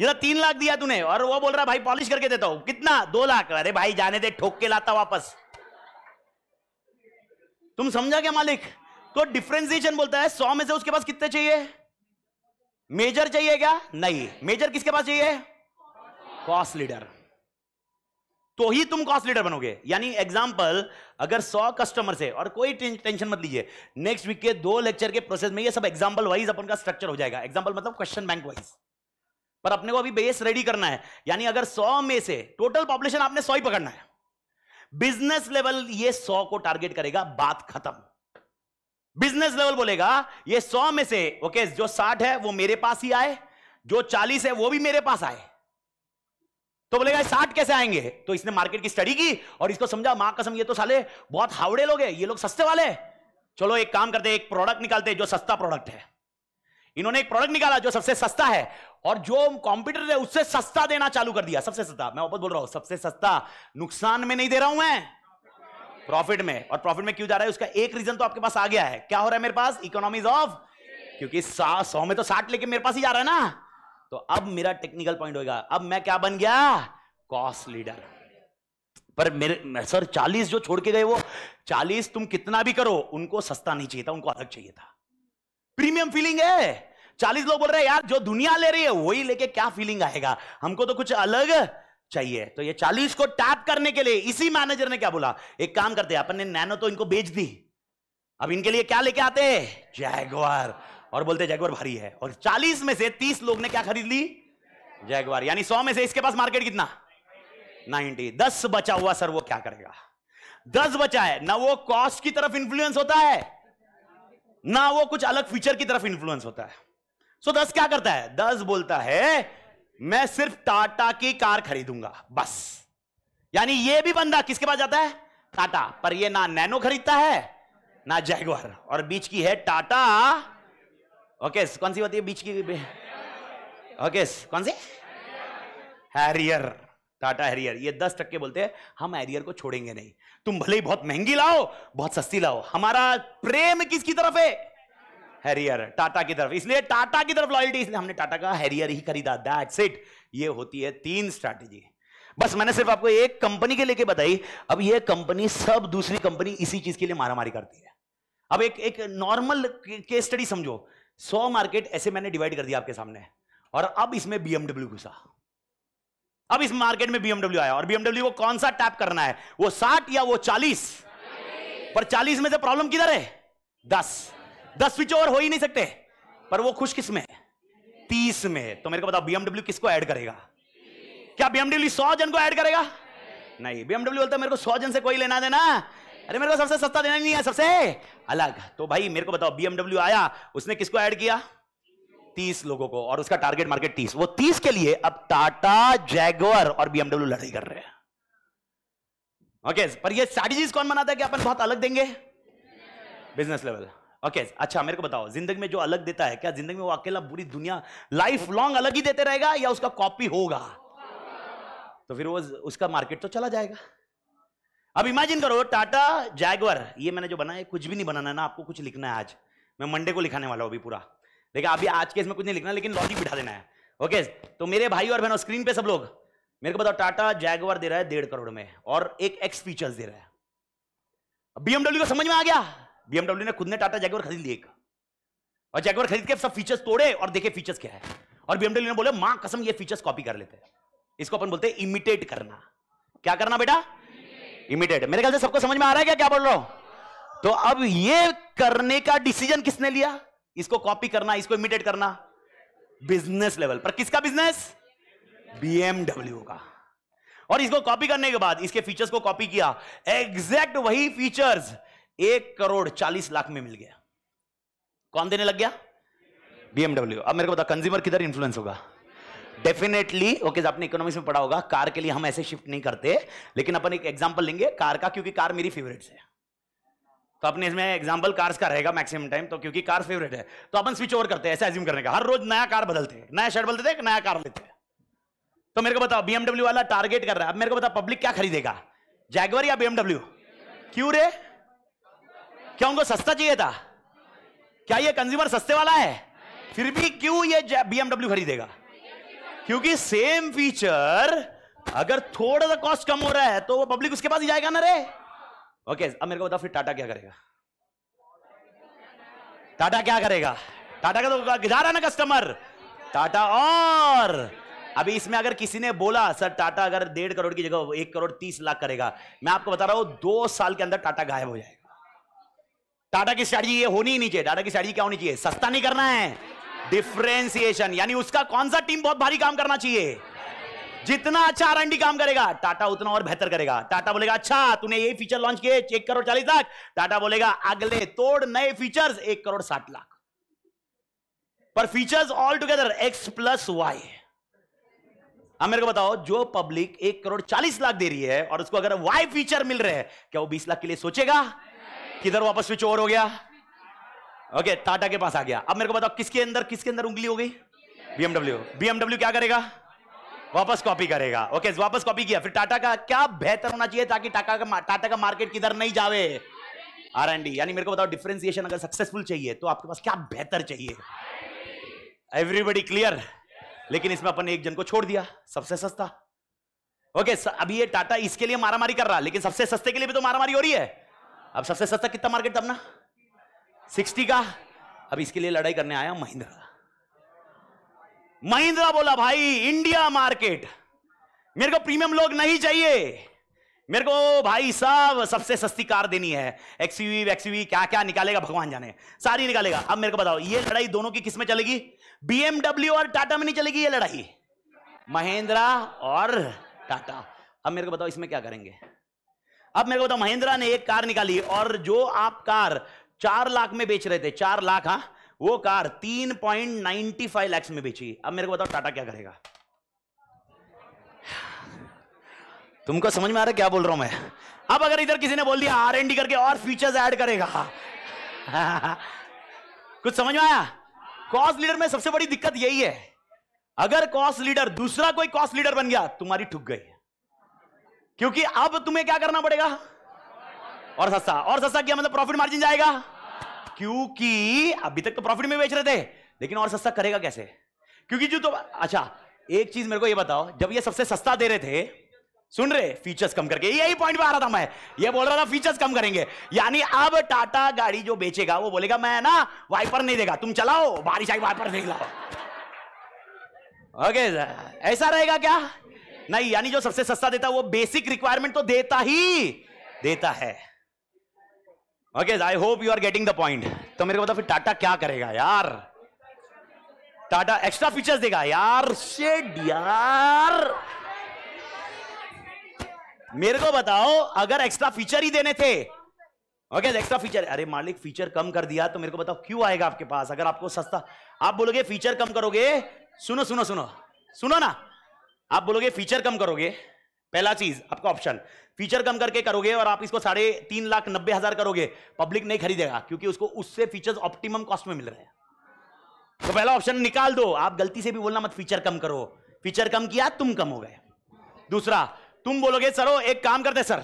ये तो तीन लाख दिया तूने और वो बोल रहा भाई पॉलिश करके देता हूं कितना दो लाख अरे भाई जाने दे ठोक के लाता वापस तुम समझा क्या मालिक तो डिफ्रेंसिएशन बोलता है सौ में से उसके पास कितने चाहिए मेजर चाहिए क्या नहीं मेजर किसके पास चाहिए कॉस्ट लीडर तो ही तुम कॉस्ट लीडर बनोगे यानी एग्जाम्पल अगर सौ कस्टमर से और कोई टेंशन मत लीजिए नेक्स्ट वीक के दो लेक्चर के प्रोसेस में ये सब एग्जाम्पल वाइज अपन का स्ट्रक्चर हो जाएगा एग्जाम्पल मतलब क्वेश्चन बैंक वाइज पर अपने को अभी बेस रेडी करना है यानी अगर सौ में से टोटल पॉपुलेशन आपने सौ ही पकड़ना है बिजनेस लेवल ये सौ को टारगेट करेगा बात खत्म बिजनेस लेवल बोलेगा ये सौ में से ओके okay, जो साठ है वो मेरे पास ही आए जो चालीस है वो भी मेरे पास आए तो बोलेगा साठ कैसे आएंगे तो इसने मार्केट की स्टडी की और इसको समझा मां कसम ये तो साले बहुत हावड़े लोग हैं ये लोग सस्ते वाले चलो एक काम करते एक प्रोडक्ट निकालते जो सस्ता प्रोडक्ट है इन्होंने एक प्रोडक्ट निकाला जो सबसे सस्ता है और जो कंप्यूटर है उससे सस्ता देना चालू कर दिया सबसे सस्ता मैं वापस बोल रहा हूं सबसे सस्ता नुकसान में नहीं दे रहा हूं मैं प्रॉफिट में और प्रॉफिट में क्यों जा रहा है उसका एक रीजन तो आपके पास आ गया है क्या हो रहा है मेरे पास इकोनॉमीज ऑफ क्योंकि सौ में तो साठ लेके मेरे पास ही जा रहा है ना तो अब मेरा टेक्निकल पॉइंट होगा अब मैं क्या बन गया कॉस्ट लीडर पर मेरे सर चालीस जो छोड़ के गए वो चालीस तुम कितना भी करो उनको सस्ता नहीं चाहिए था उनको अलग चाहिए था प्रीमियम फीलिंग है चालीस लोग बोल रहे हैं यार जो दुनिया ले रही है वही लेके क्या फीलिंग आएगा हमको तो कुछ अलग चाहिए तो ये चालीस को टैप करने के लिए इसी मैनेजर ने क्या बोला एक काम करते अपन ने नैनो तो इनको बेच दी अब इनके लिए क्या लेके आते जैगवार और बोलते जैगवार भारी है और चालीस में से तीस लोग ने क्या खरीद ली जैगवार यानी सौ में से इसके पास मार्केट कितना नाइनटी दस बचा हुआ सर वो क्या करेगा दस बचा है ना वो कॉस्ट की तरफ इन्फ्लुएंस होता है ना वो कुछ अलग फीचर की तरफ इन्फ्लुएंस होता है सो so, दस क्या करता है दस बोलता है मैं सिर्फ टाटा की कार खरीदूंगा बस यानी ये भी बंदा किसके पास जाता है टाटा पर ये ना नैनो खरीदता है ना जैगवर और बीच की है टाटा ओके कौन सी होती है बीच की ओके कौन सी हैरियर टाटा हैरियर ये दस टक्के बोलते हैं हम हैरियर को छोड़ेंगे नहीं तुम भले ही बहुत महंगी लाओ बहुत सस्ती लाओ हमारा प्रेम किसकी तरफ है हैरियर टाटा की तरफ इसलिए टाटा की तरफ लॉयल्टी इसलिए हमने टाटा का हैरियर ही खरीदा दैट्स इट ये होती है तीन स्ट्रैटेजी बस मैंने सिर्फ आपको एक कंपनी के लेके बताई अब ये कंपनी सब दूसरी कंपनी इसी चीज के लिए मारामारी करती है अब एक एक नॉर्मल केस स्टडी समझो सौ मार्केट ऐसे मैंने डिवाइड कर दिया आपके सामने और अब इसमें बीएमडब्ल्यू घुसा अब इस मार्केट में बीएमडब्ल्यू आया और बीएमडब्ल्यू को कौन सा टैप करना है वो साठ या वो चालीस पर चालीस में से प्रॉब्लम किधर है दस दस स्विच ओवर हो ही नहीं सकते पर वो खुश किस में तीस में तो मेरे को बताओ बीएमडब्ल्यू किसको ऐड करेगा क्या बीएमडब्ल्यू सौ जन को ऐड करेगा नहीं बीएमडब्ल्यू बोलता मेरे को सौ जन से कोई लेना देना अरे मेरे को सबसे सस्ता देना नहीं है सबसे अलग तो भाई मेरे को बताओ बीएमडब्ल्यू आया उसने किसको ऐड किया तीस लोगों को और उसका टारगेट मार्केट तीस वो तीस के लिए अब टाटा जैगवर और बीएमडब्ल्यू लड़ाई कर रहे हैं ओके okay, पर ये स्ट्रेटेजी कौन बनाता है कि अपन बहुत अलग देंगे बिजनेस लेवल ओके अच्छा मेरे को बताओ जिंदगी में जो अलग देता है क्या जिंदगी में वो अकेला पूरी दुनिया लाइफ लॉन्ग अलग ही देते रहेगा या उसका कॉपी होगा तो फिर वो उसका मार्केट तो चला जाएगा अब इमेजिन करो टाटा जैगवर ये मैंने जो बनाया कुछ भी नहीं बनाना है ना आपको कुछ लिखना है आज मैं मंडे को लिखाने वाला हूं अभी पूरा देखिए अभी आज के इसमें कुछ नहीं लिखना लेकिन लॉजिक बिठा देना है ओके तो मेरे भाई और बहनों स्क्रीन पे सब लोग मेरे को बताओ टाटा जैगवर दे रहा है डेढ़ करोड़ में और एक एक्स फीचर्स दे रहा है बीएमडब्ल्यू को समझ में आ गया बीएमडब्ल्यू ने खुद ने टाटा जैगवर खरीद लिया और जैगवर खरीद के सब फीचर्स तोड़े और देखे फीचर्स क्या है और बीएमडब्ल्यू ने बोले मां कसम ये फीचर्स कॉपी कर लेते हैं इसको अपन बोलते हैं इमिटेट करना क्या करना बेटा इमिटेट मेरे ख्याल से सबको समझ में आ रहा है क्या क्या बोल रहा हूं तो अब ये करने का डिसीजन किसने लिया इसको कॉपी करना इसको इमिटेट करना बिजनेस लेवल पर किसका बिजनेस बीएमडब्ल्यू का और इसको कॉपी करने के बाद इसके फीचर्स को कॉपी किया एग्जैक्ट वही फीचर्स एक करोड़ चालीस लाख में मिल गया कौन देने लग गया बीएमडब्ल्यू अब मेरे को बता कंज्यूमर किधर इन्फ्लुएंस होगा डेफिनेटली ओके okay, आपने इकोनॉमिक्स में पढ़ा होगा कार के लिए हम ऐसे शिफ्ट नहीं करते लेकिन अपन एक एग्जाम्पल लेंगे कार का क्योंकि कार मेरी फेवरेट है तो अपने इसमें एग्जाम्पल कार्स का रहेगा मैक्सिमम टाइम तो क्योंकि कार फेवरेट है तो अपन स्विच ओवर करते हैं ऐसे एज्यूम करने का हर रोज नया कार बदलते हैं नया शर्ट बदलते हैं नया कार लेते हैं तो मेरे को बताओ बीएमडब्ल्यू वाला टारगेट कर रहा है अब मेरे को बताओ पब्लिक क्या खरीदेगा जैगवर या बीएमडब्ल्यू क्यों रे क्या उनको सस्ता चाहिए था क्या ये कंज्यूमर सस्ते वाला है फिर भी क्यों ये बीएमडब्ल्यू खरीदेगा क्योंकि सेम फीचर अगर थोड़ा सा कॉस्ट कम हो रहा है तो वो पब्लिक उसके पास ही जाएगा ना रे ओके अब मेरे को बताओ फिर टाटा क्या करेगा टाटा क्या करेगा टाटा का तो गिरा ना कस्टमर टाटा और अभी इसमें अगर किसी ने बोला सर टाटा अगर डेढ़ करोड़ की जगह एक करोड़ तीस लाख करेगा मैं आपको बता रहा हूं दो साल के अंदर टाटा गायब हो जाएगा टाटा की स्ट्रैटी ये होनी ही नहीं चाहिए टाटा की स्ट्रैटेजी क्या होनी चाहिए सस्ता नहीं करना है डिफ्रेंसिएशन यानी उसका कौन सा टीम बहुत भारी काम करना चाहिए जितना अच्छा आर काम करेगा टाटा उतना और बेहतर करेगा टाटा बोलेगा अच्छा तूने ये फीचर लॉन्च किए एक करोड़ चालीस लाख टाटा बोलेगा अगले तोड़ नए फीचर्स एक करोड़ साठ लाख पर features all together X plus Y अब मेरे को बताओ जो पब्लिक एक करोड़ चालीस लाख दे रही है और उसको अगर वाई फीचर मिल रहे हैं क्या वो बीस लाख के लिए सोचेगा किधर वापस स्विच ओवर हो गया ओके okay, टाटा के पास आ गया अब मेरे को बताओ किसके अंदर किसके अंदर उंगली हो गई बीएमडब्ल्यू बीएमडब्ल्यू क्या करेगा वापस कॉपी करेगा ओके वापस कॉपी किया फिर टाटा का क्या बेहतर होना चाहिए ताकि टाटा का टाटा का मार्केट किधर नहीं जावे आर एंड डी यानी मेरे को बताओ डिफ्रेंसिएशन अगर सक्सेसफुल चाहिए तो आपके पास क्या बेहतर चाहिए एवरीबडी क्लियर लेकिन इसमें अपन एक जन को छोड़ दिया सबसे सस्ता ओके okay, अभी ये टाटा इसके लिए मारामारी कर रहा लेकिन सबसे सस्ते के लिए भी तो मारामारी हो रही है अब सबसे सस्ता कितना मार्केट था अपना सिक्सटी का अब इसके लिए लड़ाई करने आया महिंद्रा महिंद्रा बोला भाई इंडिया मार्केट मेरे को प्रीमियम लोग नहीं चाहिए मेरे को भाई साहब सबसे सस्ती कार देनी है एक्सीवी वैक्सीवी क्या क्या निकालेगा भगवान जाने सारी निकालेगा अब मेरे को बताओ ये लड़ाई दोनों की किस में चलेगी बीएमडब्ल्यू और टाटा में नहीं चलेगी ये लड़ाई महिंद्रा और टाटा अब मेरे को बताओ इसमें क्या करेंगे अब मेरे को बताओ महिंद्रा ने एक कार निकाली और जो आप कार चार लाख में बेच रहे थे चार लाख हाँ वो कार 3.95 लाख में बेची अब मेरे को बताओ टाटा क्या करेगा तुमको समझ में आ रहा क्या बोल रहा हूं मैं अब अगर इधर किसी ने बोल दिया आर डी करके और फीचर्स ऐड करेगा [laughs] कुछ समझ में आया कॉस्ट लीडर में सबसे बड़ी दिक्कत यही है अगर कॉस्ट लीडर दूसरा कोई कॉस्ट लीडर बन गया तुम्हारी ठुक गई क्योंकि अब तुम्हें क्या करना पड़ेगा और सस्ता और सस्ता किया मतलब प्रॉफिट मार्जिन जाएगा क्योंकि अभी तक तो प्रॉफिट में बेच रहे थे लेकिन और सस्ता करेगा कैसे क्योंकि जो तो अच्छा एक चीज मेरे को ये बताओ जब ये सबसे सस्ता दे रहे थे सुन रहे फीचर्स कम करके यही पॉइंट पे आ रहा था मैं ये बोल रहा था फीचर्स कम करेंगे यानी अब टाटा गाड़ी जो बेचेगा वो बोलेगा मैं ना वाइपर नहीं देगा तुम चलाओ बारिश आई वाइपर देख लाओ ओके ऐसा रहेगा क्या नहीं यानी जो सबसे सस्ता देता है वो बेसिक रिक्वायरमेंट तो देता ही देता है okay I hope you are getting the point तो मेरे को बताओ फिर टाटा क्या करेगा यार टाटा एक्स्ट्रा फीचर्स देगा यार शेड यार मेरे को बताओ अगर एक्स्ट्रा फीचर ही देने थे ओके एक्स्ट्रा फीचर अरे मालिक फीचर कम कर दिया तो मेरे को बताओ क्यों आएगा आपके पास अगर आपको सस्ता आप बोलोगे फीचर कम करोगे सुनो सुनो सुनो सुनो ना आप बोलोगे फीचर कम करोगे पहला चीज आपका ऑप्शन फीचर कम करके करोगे और आप इसको साढ़े तीन लाख नब्बे हजार करोगे पब्लिक नहीं खरीदेगा क्योंकि उसको उससे फीचर्स ऑप्टिमम कॉस्ट में मिल रहे हैं तो पहला ऑप्शन निकाल दो आप गलती से भी बोलना मत फीचर कम करो फीचर कम किया तुम कम हो गए दूसरा तुम बोलोगे सरो एक काम करते सर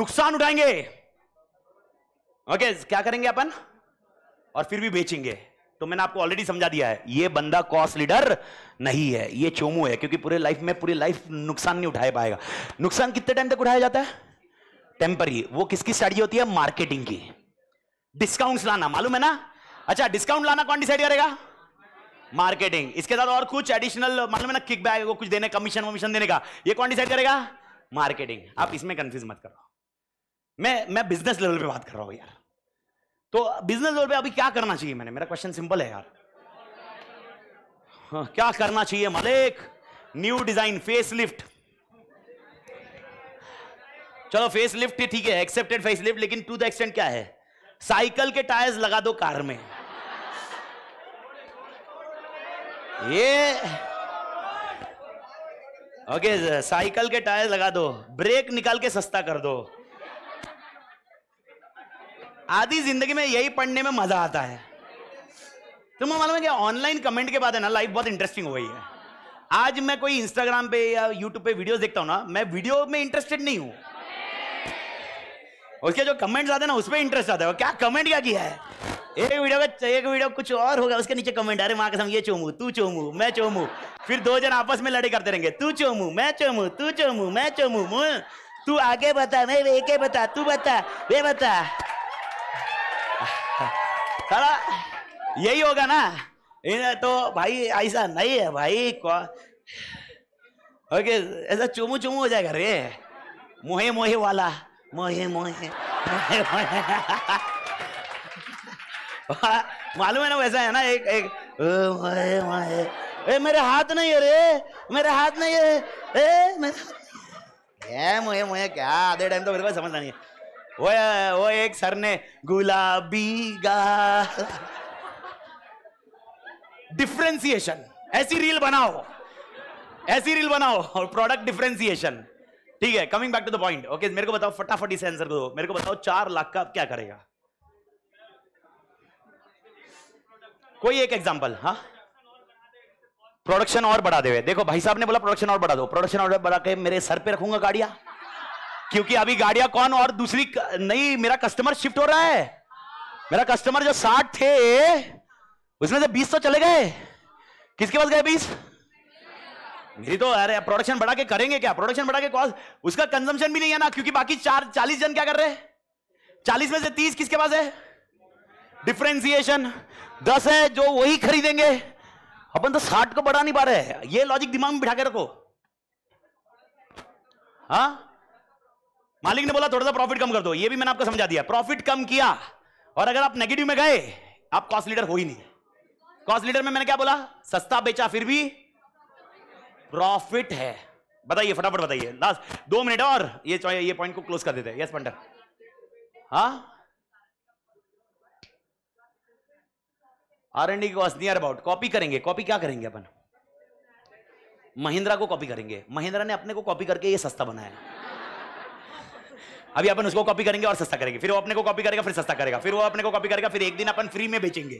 नुकसान उठाएंगे ओके क्या करेंगे अपन और फिर भी बेचेंगे तो मैंने आपको ऑलरेडी समझा दिया है ये बंदा कॉस्ट लीडर नहीं है ये चोमू है क्योंकि पूरे लाइफ में पूरी लाइफ नुकसान नहीं उठाया पाएगा नुकसान कितने टाइम तक उठाया जाता है टेम्पररी वो किसकी स्टडी होती है मार्केटिंग की डिस्काउंट लाना मालूम है ना अच्छा डिस्काउंट लाना कौन डिसाइड करेगा मार्केटिंग इसके साथ और कुछ एडिशनल मालूम है ना किक बैग को कुछ देने कमीशन वमीशन देने का ये कौन डिसाइड करेगा मार्केटिंग आप इसमें कंफ्यूज मत करो मैं मैं बिजनेस लेवल पे बात कर रहा हूं यार तो बिजनेस लेवल पे अभी क्या करना चाहिए मैंने मेरा क्वेश्चन सिंपल है यार हाँ, क्या करना चाहिए मलिक न्यू डिजाइन फेस लिफ्ट चलो फेस लिफ्ट ठीक है एक्सेप्टेड फेस लिफ्ट लेकिन टू द एक्सटेंट क्या है साइकिल के टायर्स लगा दो कार में ये ओके साइकिल के टायर लगा दो ब्रेक निकाल के सस्ता कर दो आधी जिंदगी में यही पढ़ने में मजा आता है तुम्हें मालूम है कि ऑनलाइन कमेंट के बाद है ना लाइफ बहुत इंटरेस्टिंग हो गई है आज मैं कोई इंस्टाग्राम पे या यूट्यूब पे वीडियो देखता हूँ ना मैं वीडियो में इंटरेस्टेड नहीं हूँ उसके जो कमेंट आते हैं ना उसमें इंटरेस्ट आता है क्या कमेंट क्या किया है एक वीडियो का एक वीडियो कुछ और होगा उसके नीचे कमेंट अरे माँ कसम ये चोमू तू चोमू मैं चोमू फिर दो जन आपस में लड़े करते रहेंगे तू चोमू मैं चोमू तू चोमू मैं चोमू तू आगे बता मैं वे के बता तू बता वे बता साला यही होगा ना तो भाई ऐसा नहीं है भाई ओके ऐसा चुमू चुमू हो जाएगा रे मोहे मोहे वाला मोहे मोहे मालूम है ना वैसा है ना एक एक मोहे मोहे ए मेरे हाथ नहीं है रे मेरे हाथ नहीं है ए मेरे मोहे मोहे क्या आधे टाइम तो मेरे को समझ नहीं है वो वो एक सर ने गुलाबी गा डिफ्रेंसिएशन ऐसी रील बनाओ ऐसी रील बनाओ और प्रोडक्ट डिफ्रेंसिएशन ठीक है coming back to the point okay मेरे को बताओ फटाफट इसे आंसर दो मेरे को बताओ चार लाख का क्या करेगा कोई एक एग्जांपल हाँ प्रोडक्शन और बढ़ा देवे देखो भाई साहब ने बोला प्रोडक्शन और बढ़ा दो प्रोडक्शन और बढ़ा के मेरे सर पे रखूंगा गाड़िया क्योंकि अभी गाड़ियां कौन और दूसरी नहीं मेरा कस्टमर शिफ्ट हो रहा है मेरा कस्टमर जो साठ थे उसमें से बीस तो चले गए किसके पास गए बीस मेरी तो अरे प्रोडक्शन बढ़ा के करेंगे क्या प्रोडक्शन बढ़ा के कॉल उसका कंजम्पशन भी नहीं है ना क्योंकि बाकी चार चालीस जन क्या कर रहे हैं चालीस में से तीस किसके पास है डिफ्रेंसिएशन दस है जो वही खरीदेंगे अपन तो साठ को बढ़ा नहीं पा रहे ये लॉजिक दिमाग में बिठा के रखो हाँ मालिक ने बोला थोड़ा सा प्रॉफिट कम कर दो ये भी मैंने आपको समझा दिया प्रॉफिट कम किया और अगर आप नेगेटिव में गए आप कॉस्ट लीडर हो ही नहीं कॉस्ट लीडर में मैंने क्या बोला सस्ता बेचा फिर भी प्रॉफिट है बताइए फटाफट बताइए लास्ट दो मिनट और ये ये पॉइंट को क्लोज कर देते हैं यस पंडर हा R and D was near about copy करेंगे कॉपी क्या करेंगे अपन महिंद्रा को कॉपी करेंगे महिंद्रा ने अपने को कॉपी करके ये सस्ता बनाया अभी अपन उसको कॉपी करेंगे और सस्ता करेंगे फिर वो अपने को कॉपी करेगा फिर सस्ता करेगा फिर वो अपने को कॉपी करेगा फिर एक दिन अपन फ्री में बेचेंगे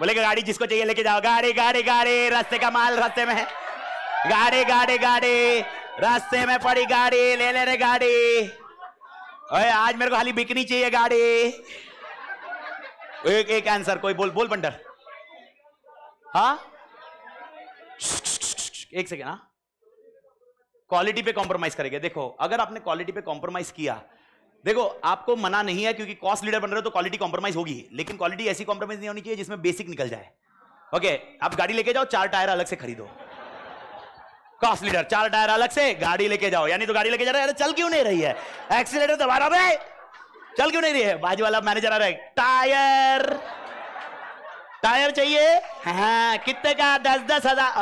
बोलेगा गाड़ी जिसको चाहिए लेके जाओ गाड़ी गाड़ी गाड़ी रास्ते का माल रास्ते में गाड़ी गाड़ी गाड़ी रास्ते में पड़ी गाड़ी ले ले रे गाड़ी अरे आज मेरे को खाली बिकनी चाहिए गाड़ी एक एक आंसर कोई बोल बोल बंडर हाँ एक सेकेंड हाँ क्वालिटी पे कॉम्प्रोमाइज करेंगे देखो अगर आपने क्वालिटी पे कॉम्प्रोमाइज किया देखो आपको मना नहीं है क्योंकि कॉस्ट लीडर बन रहे हो तो क्वालिटी कॉम्प्रोमाइज होगी लेकिन क्वालिटी ऐसी कॉम्प्रोमाइज नहीं होनी चाहिए जिसमें बेसिक निकल जाए ओके आप गाड़ी लेके जाओ चार टायर अलग से खरीदो कॉस्ट लीडर चार टायर अलग से गाड़ी लेके जाओ यानी तो गाड़ी लेके जा रहे है चल क्यों नहीं रही है एक्सीटर दबा रहा भाई चल क्यों नहीं रही है बाजू वाला मैनेजर आ रहा है टायर टायर चाहिए हाँ कितने का दस दस हजार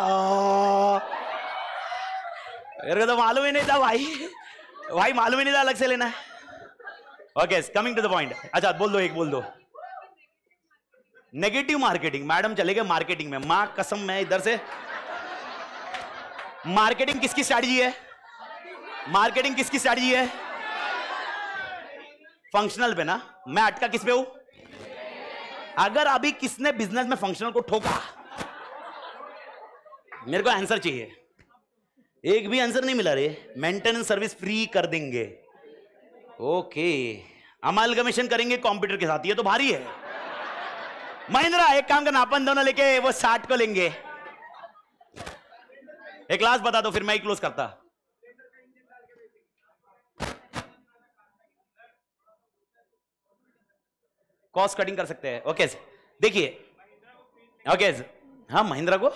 मेरे को तो मालूम ही नहीं था भाई भाई मालूम ही नहीं था अलग से लेना okay coming to the point अच्छा बोल दो एक बोल दो नेगेटिव मार्केटिंग मैडम चले गए मार्केटिंग में मां कसम मैं इधर से मार्केटिंग किसकी स्ट्रैटेजी है मार्केटिंग किसकी स्ट्रैटेजी है फंक्शनल पे ना मैं अटका किस पे हूं अगर अभी किसने बिजनेस में फंक्शनल को ठोका मेरे को आंसर चाहिए एक भी आंसर नहीं मिला रे मेंटेनेंस सर्विस फ्री कर देंगे ओके अमाल कमीशन करेंगे कंप्यूटर के साथ ये तो भारी है महिंद्रा एक काम करना अपन दोनों लेके वो साठ को लेंगे एक क्लास बता दो फिर मैं ही क्लोज करता कॉस्ट कटिंग कर सकते हैं ओके देखिए ओके हाँ महिंद्रा को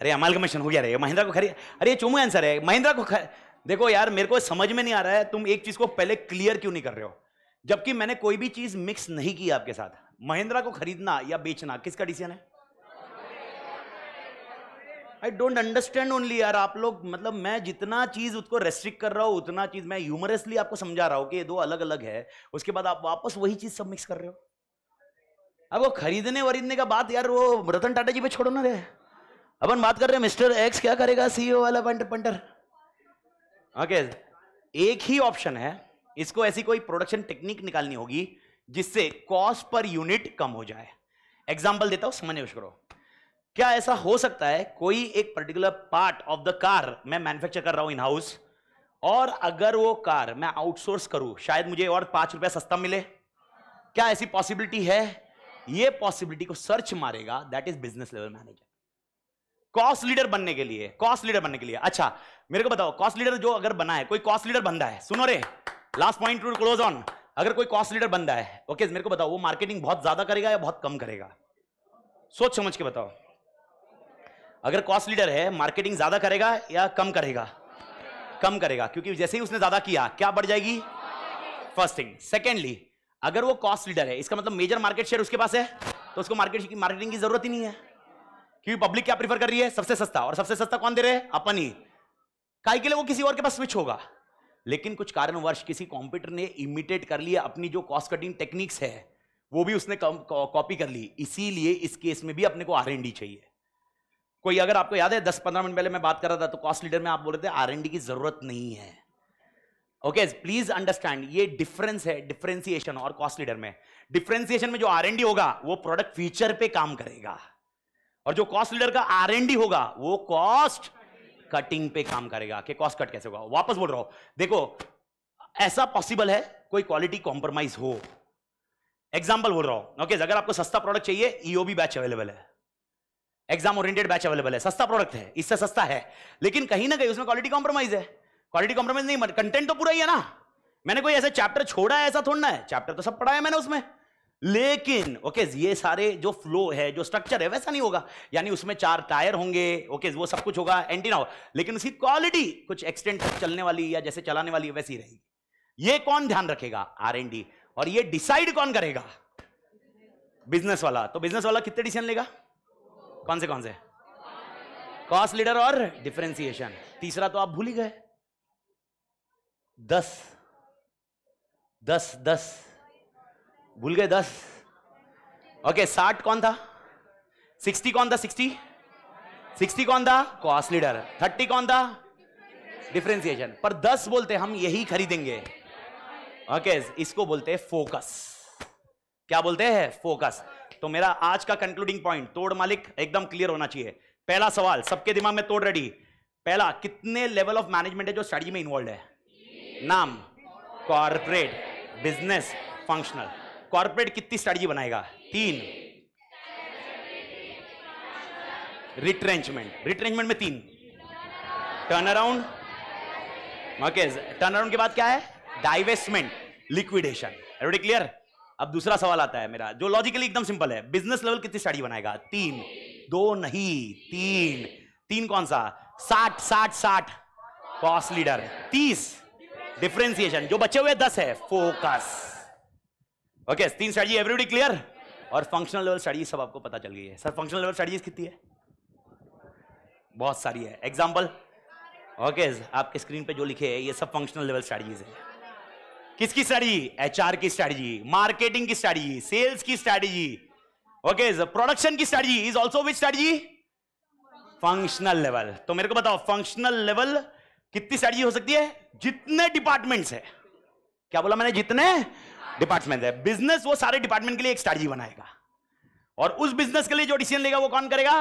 अरे अमालगमेशन हो गया रे महिंद्रा को खरीद अरे चोमू आंसर है महिंद्रा को खर... देखो यार मेरे को समझ में नहीं आ रहा है तुम एक चीज को पहले क्लियर क्यों नहीं कर रहे हो जबकि मैंने कोई भी चीज मिक्स नहीं की आपके साथ महिंद्रा को खरीदना या बेचना किसका डिसीजन है आई डोंट अंडरस्टैंड ओनली यार आप लोग मतलब मैं जितना चीज उसको रेस्ट्रिक्ट कर रहा हूं उतना चीज मैं ह्यूमरसली आपको समझा रहा हूँ कि ये दो अलग अलग है उसके बाद आप वापस वही चीज सब मिक्स कर रहे हो अब वो खरीदने वरीदने का बात यार वो रतन टाटा जी पे छोड़ो ना रहे अपन बात कर रहे हैं मिस्टर एक्स क्या करेगा सीईओ e वाला पंटर पंटर ओके एक ही ऑप्शन है इसको ऐसी कोई प्रोडक्शन टेक्निक निकालनी होगी जिससे कॉस्ट पर यूनिट कम हो जाए एग्जाम्पल देता हूं समझने कोशिश करो क्या ऐसा हो सकता है कोई एक particular part of the car मैं मैन्युफैक्चर कर रहा हूं इन हाउस और अगर वो कार मैं आउटसोर्स करूं शायद मुझे और पांच रुपया सस्ता मिले क्या ऐसी पॉसिबिलिटी है ये पॉसिबिलिटी को सर्च मारेगा that is business level manager cost leader बनने के लिए कॉस्ट लीडर बनने के लिए अच्छा मेरे को बताओ कॉस्ट लीडर जो अगर बना है कोई कॉस्ट लीडर बनता है सुनो रे last point to close on अगर कोई कॉस्ट लीडर बनता है ओके मेरे को बताओ वो मार्केटिंग बहुत ज्यादा करेगा या बहुत कम करेगा सोच समझ के बताओ अगर कॉस्ट लीडर है मार्केटिंग ज्यादा करेगा या कम करेगा कम करेगा क्योंकि जैसे ही उसने ज्यादा किया क्या बढ़ जाएगी फर्स्ट थिंग सेकेंडली अगर वो कॉस्ट लीडर है इसका मतलब मेजर मार्केट शेयर उसके पास है तो उसको मार्केट मार्केटिंग की जरूरत ही नहीं है क्योंकि पब्लिक क्या प्रीफर कर रही है सबसे सस्ता और सबसे सस्ता कौन दे रहे हैं अपन ही काय के लिए वो किसी और के पास स्विच होगा लेकिन कुछ कारणवश किसी कॉम्प्यूटर ने इमिटेट कर लिया अपनी जो कॉस्ट कटिंग टेक्निक्स है वो भी उसने कॉपी कर ली इसीलिए इस केस में भी अपने को आर चाहिए कोई अगर आपको याद है दस पंद्रह मिनट पहले मैं बात कर रहा था तो कॉस्ट लीडर में आप बोल रहे थे आर की जरूरत नहीं है ओके प्लीज अंडरस्टैंड ये डिफरेंस है डिफरेंसिएशन और कॉस्ट लीडर में डिफरेंसिएशन में जो आर होगा वो प्रोडक्ट फीचर पे काम करेगा और जो कॉस्ट लीडर का आर एन डी होगा वो कॉस्ट कटिंग पे काम करेगा कि कॉस्ट कट कैसे होगा वापस बोल रहा हूं देखो ऐसा पॉसिबल है कोई क्वालिटी कॉम्प्रोमाइज हो एग्जाम्पल बोल रहा हूं ओके अगर आपको सस्ता प्रोडक्ट चाहिए ईओबी बैच अवेलेबल है एग्जाम ओरिएंटेड बैच अवेलेबल है सस्ता प्रोडक्ट है इससे सस्ता है लेकिन कहीं ना कहीं उसमें क्वालिटी कॉम्प्रोमाइज है क्वालिटी कॉम्प्रोमाइज नहीं कंटेंट तो पूरा ही है ना मैंने कोई ऐसा चैप्टर छोड़ा है ऐसा थोड़ा है चैप्टर तो सब पढ़ाया मैंने उसमें लेकिन ओके ये सारे जो फ्लो है जो स्ट्रक्चर है वैसा नहीं होगा यानी उसमें चार टायर होंगे ओके वो सब कुछ होगा एंटीना होगा लेकिन उसकी क्वालिटी कुछ एक्सटेंट तक चलने वाली या जैसे चलाने वाली वैसी रहेगी ये कौन ध्यान रखेगा आर एन डी और ये डिसाइड कौन करेगा बिजनेस वाला तो बिजनेस वाला कितने डिसीजन लेगा कौन से कौन से कॉस्ट लीडर और डिफ्रेंसिएशन तीसरा तो आप भूल ही गए दस दस दस भूल गए दस ओके साठ कौन था सिक्सटी कौन था सिक्सटी सिक्सटी कौन था कॉस्ट लीडर थर्टी कौन था डिफ्रेंसिएशन पर दस बोलते हम यही खरीदेंगे ओके इसको बोलते हैं फोकस क्या बोलते हैं फोकस तो मेरा आज का कंक्लूडिंग पॉइंट तोड़ मालिक एकदम क्लियर होना चाहिए पहला सवाल सबके दिमाग में तोड़ रेडी पहला कितने लेवल ऑफ मैनेजमेंट है जो स्टडी में इन्वॉल्व है नाम कॉर्पोरेट बिजनेस फंक्शनल कॉर्पोरेट कितनी स्ट्रेटजी बनाएगा तीन रिट्रेंचमेंट रिट्रेंचमेंट में तीन turn around okay turn around के बाद क्या है डाइवेस्टमेंट लिक्विडेशन एवरी क्लियर अब दूसरा सवाल आता है मेरा जो लॉजिकली एकदम सिंपल है बिजनेस लेवल कितनी स्टडी बनाएगा तीन दो नहीं तीन तीन कौन सा साठ साठ साठ कॉस्ट लीडर तीस डिफ्रेंसिएशन जो बचे हुए दस है फोकस ओके okay, तीन स्ट्रेटजी एवरीबडी क्लियर और फंक्शनल लेवल स्ट्रेटजी सब आपको पता चल गई है सर फंक्शनल लेवल स्ट्रेटजीज कितनी है बहुत सारी है एग्जाम्पल ओके okay, आपके स्क्रीन पे जो लिखे है ये सब फंक्शनल लेवल स्ट्रेटजीज है किसकी स्ट्रेटजी एचआर की स्ट्रेटजी मार्केटिंग की स्ट्रेटजी सेल्स की स्ट्रेटजी ओके प्रोडक्शन की strategy is also which strategy functional level तो मेरे को बताओ फंक्शनल लेवल कितनी स्ट्रेटजी हो सकती है जितने डिपार्टमेंट्स है क्या बोला मैंने जितने डिपार्टमेंट है बिजनेस वो सारे डिपार्टमेंट के लिए एक स्ट्रेटजी बनाएगा और उस बिजनेस के लिए जो डिसीजन लेगा वो कौन करेगा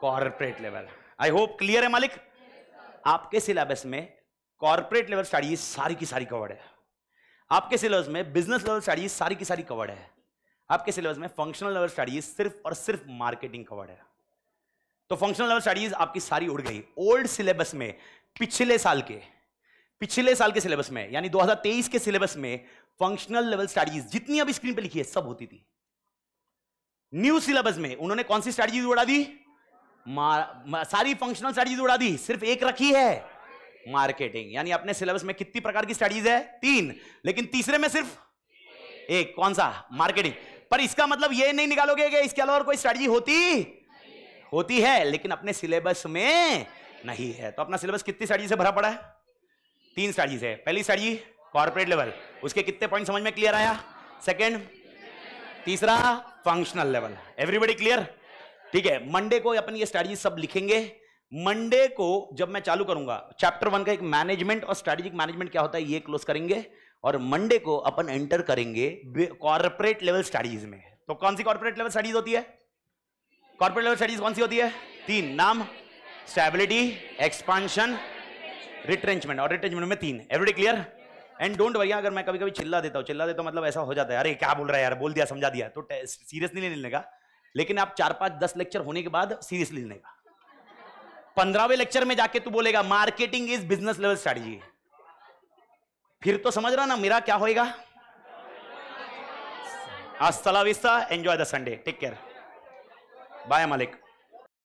corporate level I hope clear है मालिक आपके सिलेबस में कॉर्पोरेट लेवल स्टडीज सारी की सारी कवर्ड है आपके सिलेबस में बिजनेस लेवल स्टडीज सारी की सारी कवर्ड है आपके सिलेबस में फंक्शनल लेवल स्टडीज सिर्फ और सिर्फ मार्केटिंग कवर्ड है तो फंक्शनल लेवल स्टडीज आपकी सारी उड़ गई ओल्ड सिलेबस में पिछले साल के पिछले साल के सिलेबस में यानी 2023 के सिलेबस में फंक्शनल लेवल स्टडीज जितनी अभी स्क्रीन पे लिखी है सब होती थी न्यू सिलेबस में उन्होंने कौन सी स्ट्रैटेजी उड़ा दी मा, मा, सारी फंक्शनल स्ट्रैटेजी उड़ा दी सिर्फ एक रखी है मार्केटिंग यानी अपने सिलेबस में कितनी प्रकार की स्टडीज है तीन लेकिन तीसरे में सिर्फ एक कौन सा मार्केटिंग पर इसका मतलब ये नहीं निकालोगे कि इसके अलावा कोई स्ट्रैटेजी होती होती है लेकिन अपने सिलेबस में नहीं है तो अपना सिलेबस कितनी स्टडी से भरा पड़ा है तीन स्ट्रैटेजीज है पहली स्ट्रैटेजी कॉर्पोरेट लेवल उसके कितने पॉइंट समझ में क्लियर आया सेकेंड तीसरा फंक्शनल लेवल एवरीबडी क्लियर ठीक है मंडे को अपन ये स्ट्रैटेजी सब लिखेंगे मंडे को जब मैं चालू करूंगा चैप्टर वन का एक मैनेजमेंट और स्ट्रेटेजिक मैनेजमेंट क्या होता है ये क्लोज करेंगे और मंडे को अपन एंटर करेंगे कॉर्पोरेट लेवल स्टडीज में तो कौन सी कॉर्पोरेट लेवल स्टडीज होती है कॉर्पोरेट लेवल स्टडीज कौन सी होती है तीन नाम स्टेबिलिटी एक्सपांशन रिट्रेंचमेंट और रिट्रेंचमेंट में तीन every clear and don't worry अगर मैं कभी कभी चिल्ला देता हूँ चिल्ला देता हूँ मतलब ऐसा हो जाता है अरे क्या बोल रहा है यार बोल दिया समझा दिया तो सीरियस नहीं लेने का लेकिन आप चार पांच दस लेक्चर होने के बाद सीरियस लेने का पंद्रहवें लेक्चर में जाके तू बोलेगा marketing is business level strategy फिर तो समझ रहा ना मेरा क्या होएगा अस्सला enjoy the Sunday take care bye मालिक